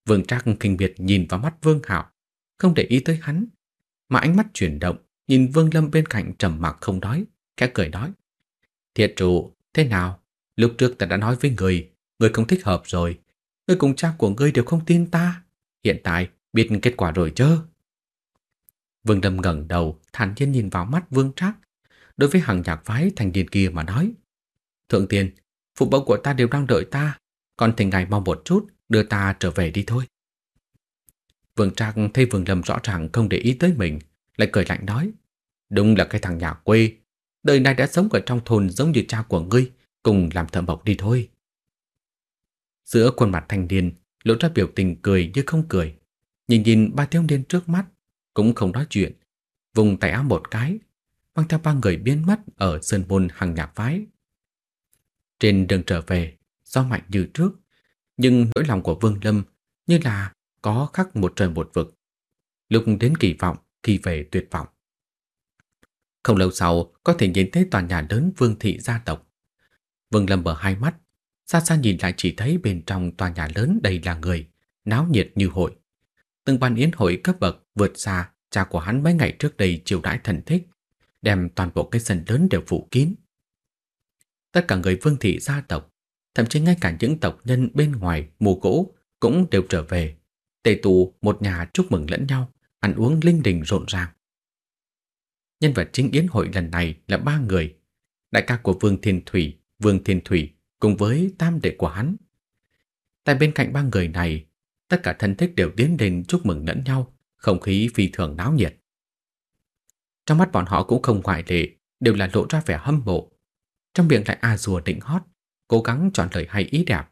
Vương Trác kinh biệt nhìn vào mắt Vương Hạo, không để ý tới hắn, mà ánh mắt chuyển động, nhìn Vương Lâm bên cạnh trầm mặc không nói, khẽ cười nói: "Thiệt chủ, thế nào? Lúc trước ta đã nói với người, người không thích hợp rồi, người cùng cha của ngươi đều không tin ta, hiện tại biết kết quả rồi chứ?" Vương Lâm ngẩng đầu, thản nhiên nhìn vào mắt Vương Trác. Đối với hàng nhạc phái thành điền kia mà nói, "Thượng tiên, phụ mẫu của ta đều đang đợi ta, còn thỉnh ngài mau một chút, đưa ta trở về đi thôi. Vương trang thấy Vương Lâm rõ ràng không để ý tới mình, lại cười lạnh nói, đúng là cái thằng nhà quê, đời này đã sống ở trong thôn giống như cha của ngươi, cùng làm thợ mộc đi thôi. Giữa khuôn mặt thanh niên, lộ ra biểu tình cười như không cười, nhìn nhìn ba thiếu niên trước mắt, cũng không nói chuyện, vùng tay áo một cái, mang theo ba người biến mất ở sơn môn hàng nhạc phái. Trên đường trở về, gió mạnh như trước, nhưng nỗi lòng của Vương Lâm như là có khắc một trời một vực. Lúc đến kỳ vọng, khi về tuyệt vọng. Không lâu sau, có thể nhìn thấy tòa nhà lớn Vương thị gia tộc. Vương Lâm mở hai mắt, xa xa nhìn lại chỉ thấy bên trong tòa nhà lớn đầy là người, náo nhiệt như hội. Từng ban yến hội cấp bậc vượt xa cha của hắn mấy ngày trước đây chiều đãi thần thích, đem toàn bộ cái sân lớn đều phủ kín tất cả người Vương thị gia tộc, thậm chí ngay cả những tộc nhân bên ngoài mù cỗ cũng đều trở về, tề tù một nhà chúc mừng lẫn nhau, ăn uống linh đình rộn ràng. Nhân vật chính yến hội lần này là ba người, đại ca của Vương Thiên Thủy, Vương Thiên Thủy cùng với tam đệ của hắn. Tại bên cạnh ba người này, tất cả thân thích đều tiến đến chúc mừng lẫn nhau, không khí phi thường náo nhiệt. Trong mắt bọn họ cũng không ngoại lệ, đều là lộ ra vẻ hâm mộ, trong miệng lại a rùa định hót, cố gắng chọn lời hay ý đẹp.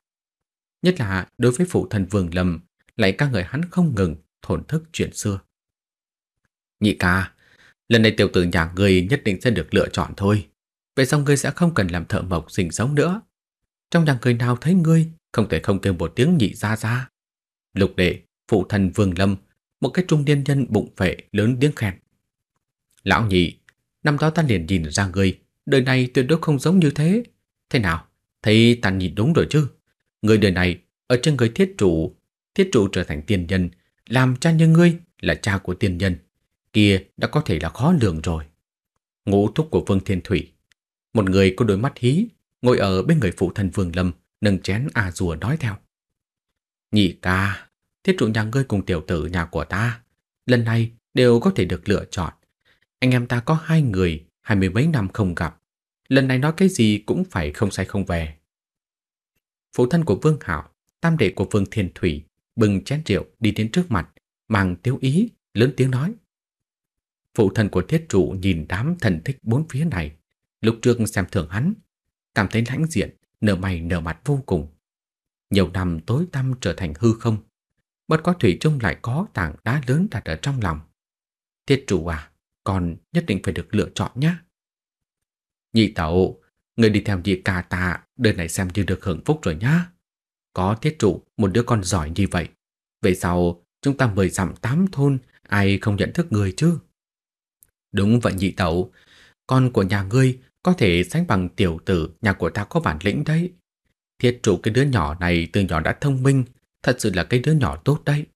Nhất là đối với phụ thần Vương Lâm, lại các người hắn không ngừng thổn thức chuyện xưa. Nhị ca, lần này tiểu tử nhà ngươi nhất định sẽ được lựa chọn thôi. Về sau ngươi sẽ không cần làm thợ mộc sinh sống nữa. Trong nhà người nào thấy ngươi, không thể không kêu một tiếng nhị ra ra. Lục đệ, phụ thần Vương Lâm, một cái trung niên nhân bụng vệ lớn tiếng khen. Lão nhị, năm đó ta liền nhìn ra ngươi đời này tuyệt đối không giống như thế. Thế nào? Thấy ta nhìn đúng rồi chứ? Người đời này ở trên người thiết trụ, thiết trụ trở thành tiên nhân, làm cha như ngươi là cha của tiên nhân. Kia đã có thể là khó lường rồi. Ngũ thúc của Vương Thiên Thủy, một người có đôi mắt hí, ngồi ở bên người phụ thân Vương Lâm, nâng chén a à rùa nói theo. Nhị ca, thiết trụ nhà ngươi cùng tiểu tử nhà của ta, lần này đều có thể được lựa chọn. Anh em ta có hai người hai mươi mấy năm không gặp, lần này nói cái gì cũng phải không sai không về. Phụ thân của Vương Hạo, tam đệ của Vương Thiên Thủy, bừng chén rượu đi đến trước mặt, mang tiêu ý, lớn tiếng nói. Phụ thân của thiết trụ nhìn đám thần thích bốn phía này, lúc trước xem thường hắn, cảm thấy lãnh diện, nở mày nở mặt vô cùng. Nhiều năm tối tăm trở thành hư không, bất quá thủy chung lại có tảng đá lớn đặt ở trong lòng. Thiết trụ à, còn nhất định phải được lựa chọn nhé. Nhị tẩu, người đi theo nhị ca ta đời này xem như được hưởng phúc rồi nhá. Có thiết trụ một đứa con giỏi như vậy. Về sau, chúng ta mời dặm tám thôn, ai không nhận thức người chứ? Đúng vậy nhị tẩu, con của nhà ngươi có thể sánh bằng tiểu tử nhà của ta có bản lĩnh đấy. Thiết trụ cái đứa nhỏ này từ nhỏ đã thông minh, thật sự là cái đứa nhỏ tốt đấy.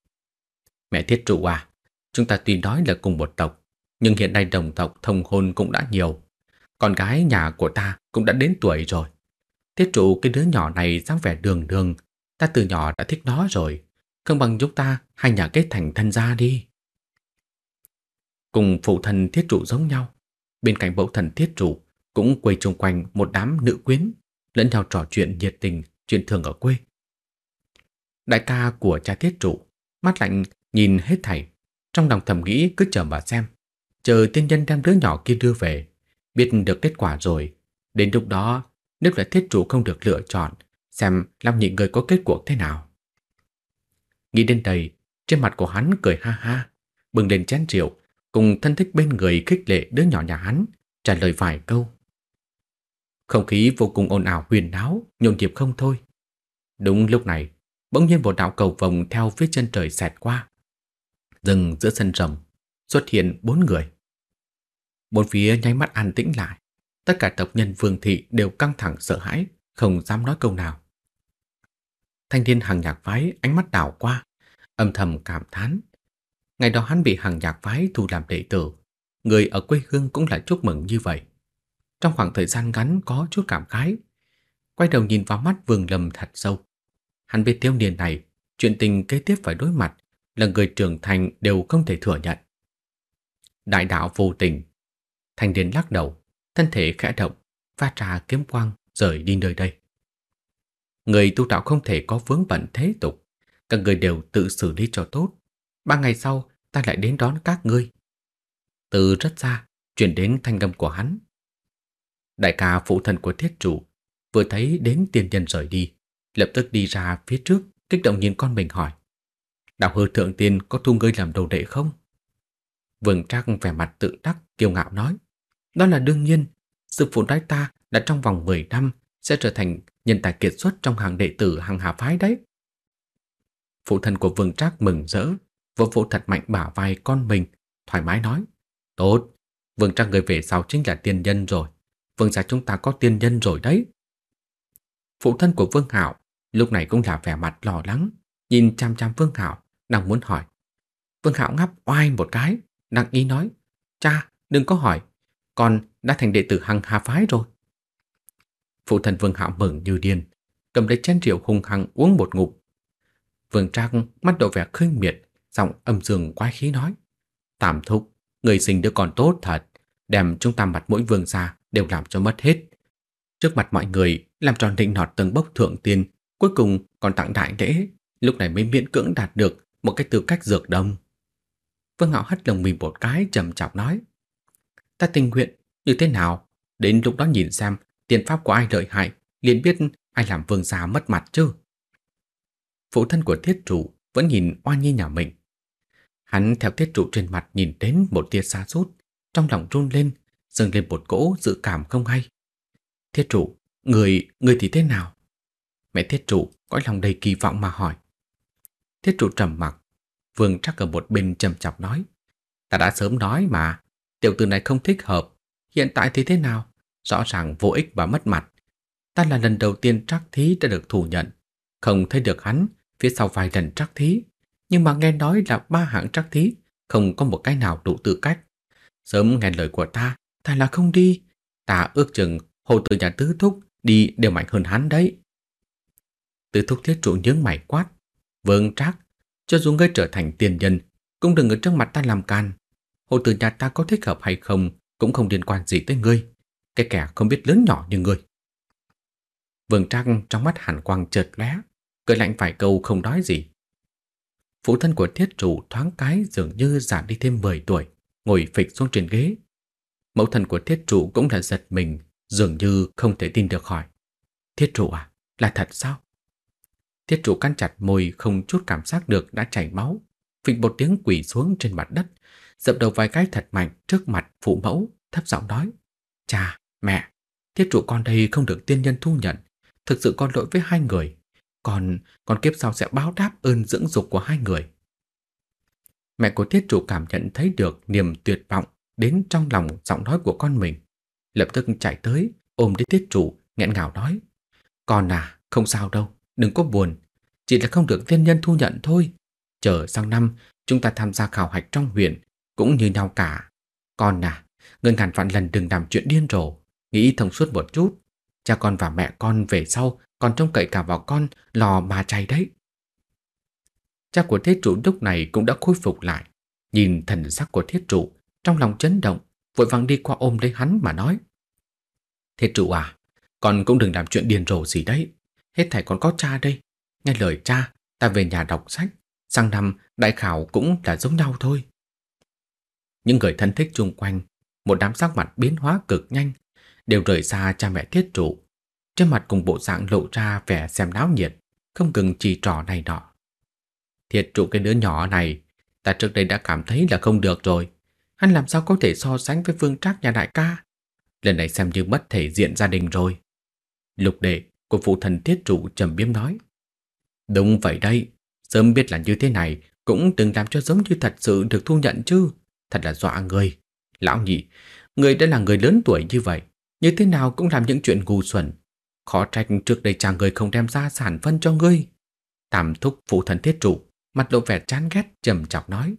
Mẹ thiết trụ à, chúng ta tuy nói là cùng một tộc, nhưng hiện nay đồng tộc thông hôn cũng đã nhiều. Con gái nhà của ta cũng đã đến tuổi rồi. Thiết trụ cái đứa nhỏ này dáng vẻ đường đường, ta từ nhỏ đã thích nó rồi. Không bằng chúng ta hai nhà kết thành thân gia đi. Cùng phụ thần thiết trụ giống nhau, bên cạnh mẫu thần thiết trụ cũng quay chung quanh một đám nữ quyến, lẫn nhau trò chuyện nhiệt tình, chuyện thường ở quê. Đại ca của cha thiết trụ, mắt lạnh nhìn hết thảy, trong lòng thầm nghĩ cứ chờ mà xem chờ tiên nhân đem đứa nhỏ kia đưa về, biết được kết quả rồi, đến lúc đó nếu là thiết chủ không được lựa chọn, xem làm những người có kết cuộc thế nào. Nghĩ đến đây, trên mặt của hắn cười ha ha, bừng lên chén rượu, cùng thân thích bên người khích lệ đứa nhỏ nhà hắn, trả lời vài câu. Không khí vô cùng ồn ào huyền náo, nhộn nhịp không thôi. Đúng lúc này, bỗng nhiên một đạo cầu vòng theo phía chân trời xẹt qua. Dừng giữa sân rầm, xuất hiện bốn người. Bốn phía nháy mắt an tĩnh lại. Tất cả tộc nhân Vương Thị đều căng thẳng sợ hãi, không dám nói câu nào. Thanh niên hàng nhạc phái ánh mắt đảo qua, âm thầm cảm thán. Ngày đó hắn bị hàng nhạc phái thu làm đệ tử, người ở quê hương cũng lại chúc mừng như vậy. Trong khoảng thời gian ngắn có chút cảm khái, quay đầu nhìn vào mắt Vương Lâm thật sâu. Hắn biết thiếu niên này, chuyện tình kế tiếp phải đối mặt là người trưởng thành đều không thể thừa nhận. Đại đạo vô tình, Thành Điền lắc đầu, thân thể khẽ động, pha trà kiếm quang rời đi nơi đây. Người tu đạo không thể có vướng bận thế tục, các người đều tự xử lý cho tốt. Ba ngày sau, ta lại đến đón các ngươi. Từ rất xa, chuyển đến thanh âm của hắn. Đại ca phụ thần của thiết chủ vừa thấy đến tiền nhân rời đi, lập tức đi ra phía trước, kích động nhìn con mình hỏi. Đạo hư thượng tiên có thu ngươi làm đồ đệ không? Vương Trác vẻ mặt tự đắc, kiêu ngạo nói. Đó là đương nhiên, sư phụ nói ta đã trong vòng 10 năm sẽ trở thành nhân tài kiệt xuất trong hàng đệ tử hàng hạ phái đấy. Phụ thân của Vương Trác mừng rỡ, vỗ vỗ thật mạnh bả vai con mình, thoải mái nói. Tốt, Vương Trác người về sau chính là tiên nhân rồi. Vương gia chúng ta có tiên nhân rồi đấy. Phụ thân của Vương Hảo lúc này cũng là vẻ mặt lo lắng, nhìn chăm chăm Vương Hảo, đang muốn hỏi. Vương Hảo ngáp oai một cái, đang ý nói. Cha, đừng có hỏi, con đã thành đệ tử hằng hà phái rồi. Phụ thần Vương Hạo mừng như điên, cầm lấy chén rượu hung hăng uống một ngụm. Vương trang mắt độ vẻ khinh miệt, giọng âm dương quái khí nói: "Tạm thúc, người sinh đứa con tốt thật, đem chúng ta mặt mũi vương gia đều làm cho mất hết. Trước mặt mọi người, làm tròn định nọt từng bốc thượng tiên, cuối cùng còn tặng đại lễ, lúc này mới miễn cưỡng đạt được một cái tư cách dược đông. Vương Hạo hất lồng mình một cái trầm chọc nói: Ta tình nguyện như thế nào Đến lúc đó nhìn xem tiền pháp của ai lợi hại liền biết ai làm vương gia mất mặt chứ Phụ thân của thiết chủ Vẫn nhìn oan nhi nhà mình Hắn theo thiết trụ trên mặt nhìn đến một tia xa sút trong lòng run lên, dâng lên một cỗ dự cảm không hay. Thiết trụ, người, người thì thế nào? Mẹ thiết trụ có lòng đầy kỳ vọng mà hỏi. Thiết trụ trầm mặc, vương chắc ở một bên trầm chọc nói. Ta đã sớm nói mà, Tiểu tử này không thích hợp, hiện tại thì thế nào? Rõ ràng vô ích và mất mặt. Ta là lần đầu tiên trắc thí đã được thủ nhận, không thấy được hắn phía sau vài lần trắc thí, nhưng mà nghe nói là ba hạng trắc thí, không có một cái nào đủ tư cách. Sớm nghe lời của ta, ta là không đi, ta ước chừng hồ tử nhà tứ thúc đi đều mạnh hơn hắn đấy. Tứ thúc thiết trụ nhướng mày quát, vương trắc cho dù ngươi trở thành tiền nhân, cũng đừng ở trước mặt ta làm can hồ tử nhà ta có thích hợp hay không cũng không liên quan gì tới ngươi. Cái kẻ không biết lớn nhỏ như ngươi. Vương Trăng trong mắt hàn quang chợt lóe, cười lạnh vài câu không nói gì. Phụ thân của thiết chủ thoáng cái dường như giảm đi thêm 10 tuổi, ngồi phịch xuống trên ghế. Mẫu thân của thiết chủ cũng là giật mình, dường như không thể tin được hỏi. Thiết chủ à, là thật sao? Thiết chủ căn chặt môi không chút cảm giác được đã chảy máu, phịch một tiếng quỳ xuống trên mặt đất, dập đầu vài cái thật mạnh trước mặt phụ mẫu, thấp giọng nói: "Cha, mẹ, thiết trụ con đây không được tiên nhân thu nhận, thực sự con lỗi với hai người, còn con kiếp sau sẽ báo đáp ơn dưỡng dục của hai người." Mẹ của thiết trụ cảm nhận thấy được niềm tuyệt vọng đến trong lòng giọng nói của con mình, lập tức chạy tới ôm lấy thiết trụ nghẹn ngào nói: "Con à, không sao đâu, đừng có buồn, chỉ là không được tiên nhân thu nhận thôi." chờ sang năm chúng ta tham gia khảo hạch trong huyện cũng như nhau cả. Con à, ngân ngàn vạn lần đừng làm chuyện điên rồ, nghĩ thông suốt một chút. Cha con và mẹ con về sau còn trông cậy cả vào con lò mà chay đấy. Cha của thiết trụ lúc này cũng đã khôi phục lại. Nhìn thần sắc của thiết trụ, trong lòng chấn động, vội vàng đi qua ôm lấy hắn mà nói. Thiết trụ à, con cũng đừng làm chuyện điên rồ gì đấy. Hết thảy còn có cha đây. Nghe lời cha, ta về nhà đọc sách, sang năm đại khảo cũng là giống nhau thôi. Những người thân thích chung quanh, một đám sắc mặt biến hóa cực nhanh, đều rời xa cha mẹ thiết trụ. Trên mặt cùng bộ dạng lộ ra vẻ xem náo nhiệt, không ngừng chỉ trò này nọ. Thiệt trụ cái đứa nhỏ này, ta trước đây đã cảm thấy là không được rồi. Hắn làm sao có thể so sánh với vương trác nhà đại ca? Lần này xem như mất thể diện gia đình rồi. Lục đệ của phụ thần thiết trụ trầm biếm nói. Đúng vậy đây, Sớm biết là như thế này, cũng từng làm cho giống như thật sự được thu nhận chứ. Thật là dọa người. Lão nhị, người đã là người lớn tuổi như vậy, như thế nào cũng làm những chuyện ngu xuẩn. Khó trách trước đây chàng người không đem ra sản phân cho ngươi. Tam thúc phụ thần thiết trụ, mặt lộ vẻ chán ghét trầm chọc nói.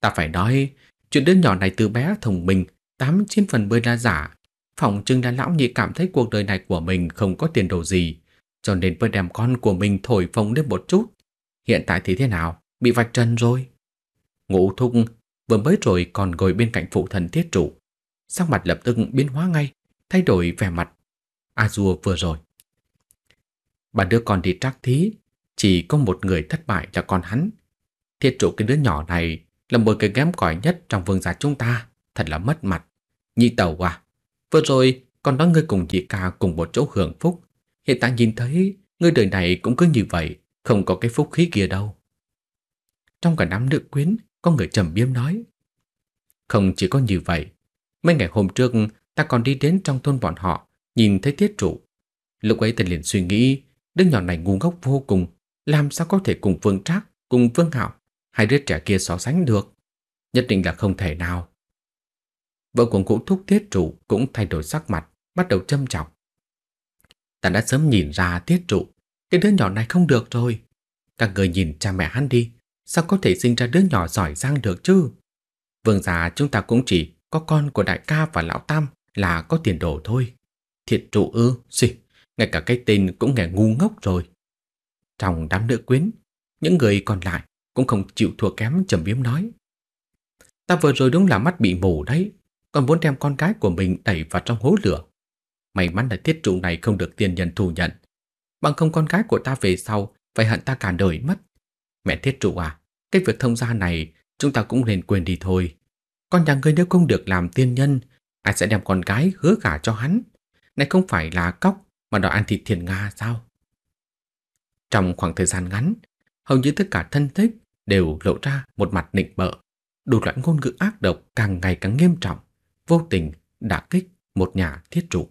Ta phải nói, chuyện đứa nhỏ này từ bé thông minh, tám chín phần mười là giả. Phòng trưng là lão nhị cảm thấy cuộc đời này của mình không có tiền đồ gì, cho nên mới đem con của mình thổi phồng lên một chút. Hiện tại thì thế nào? Bị vạch trần rồi. Ngũ thúc vừa mới rồi còn ngồi bên cạnh phụ thần thiết trụ Sắc mặt lập tức biến hóa ngay, thay đổi vẻ mặt. A Dua vừa rồi. Bà đứa con đi trắc thí, chỉ có một người thất bại là con hắn. Thiết trụ cái đứa nhỏ này là một cái kém cỏi nhất trong vương gia chúng ta, thật là mất mặt. Nhị tàu à, vừa rồi con nói ngươi cùng chị ca cùng một chỗ hưởng phúc. Hiện tại nhìn thấy ngươi đời này cũng cứ như vậy, không có cái phúc khí kia đâu. Trong cả đám nữ quyến, có người trầm biếm nói. Không chỉ có như vậy, mấy ngày hôm trước ta còn đi đến trong thôn bọn họ, nhìn thấy tiết trụ. Lúc ấy ta liền suy nghĩ, đứa nhỏ này ngu ngốc vô cùng, làm sao có thể cùng Vương Trác, cùng Vương Hạo, hai đứa trẻ kia so sánh được. Nhất định là không thể nào. Vợ của cụ thúc tiết trụ cũng thay đổi sắc mặt, bắt đầu châm trọng. Ta đã sớm nhìn ra tiết trụ cái đứa nhỏ này không được rồi. Các người nhìn cha mẹ hắn đi, sao có thể sinh ra đứa nhỏ giỏi giang được chứ? Vương già chúng ta cũng chỉ có con của đại ca và lão tam là có tiền đồ thôi. Thiệt trụ ư, xì, ngay cả cái tên cũng nghe ngu ngốc rồi. Trong đám nữ quyến, những người còn lại cũng không chịu thua kém trầm biếm nói. Ta vừa rồi đúng là mắt bị mù đấy, còn muốn đem con gái của mình đẩy vào trong hố lửa. May mắn là thiết trụ này không được tiền nhân thù nhận, bằng không con gái của ta về sau phải hận ta cả đời mất. Mẹ thiết trụ à, cái việc thông gia này chúng ta cũng nên quên đi thôi. Con nhà ngươi nếu không được làm tiên nhân, ai sẽ đem con gái hứa gả cho hắn? Này không phải là cóc mà đòi ăn thịt thiền Nga sao? Trong khoảng thời gian ngắn, hầu như tất cả thân thích đều lộ ra một mặt nịnh bợ. Đủ loại ngôn ngữ ác độc càng ngày càng nghiêm trọng, vô tình đã kích một nhà thiết trụ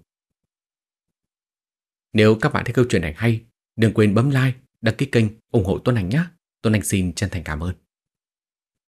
nếu các bạn thấy câu chuyện này hay, đừng quên bấm like, đăng ký kênh, ủng hộ Tuấn Anh nhé. Tuấn Anh xin chân thành cảm ơn.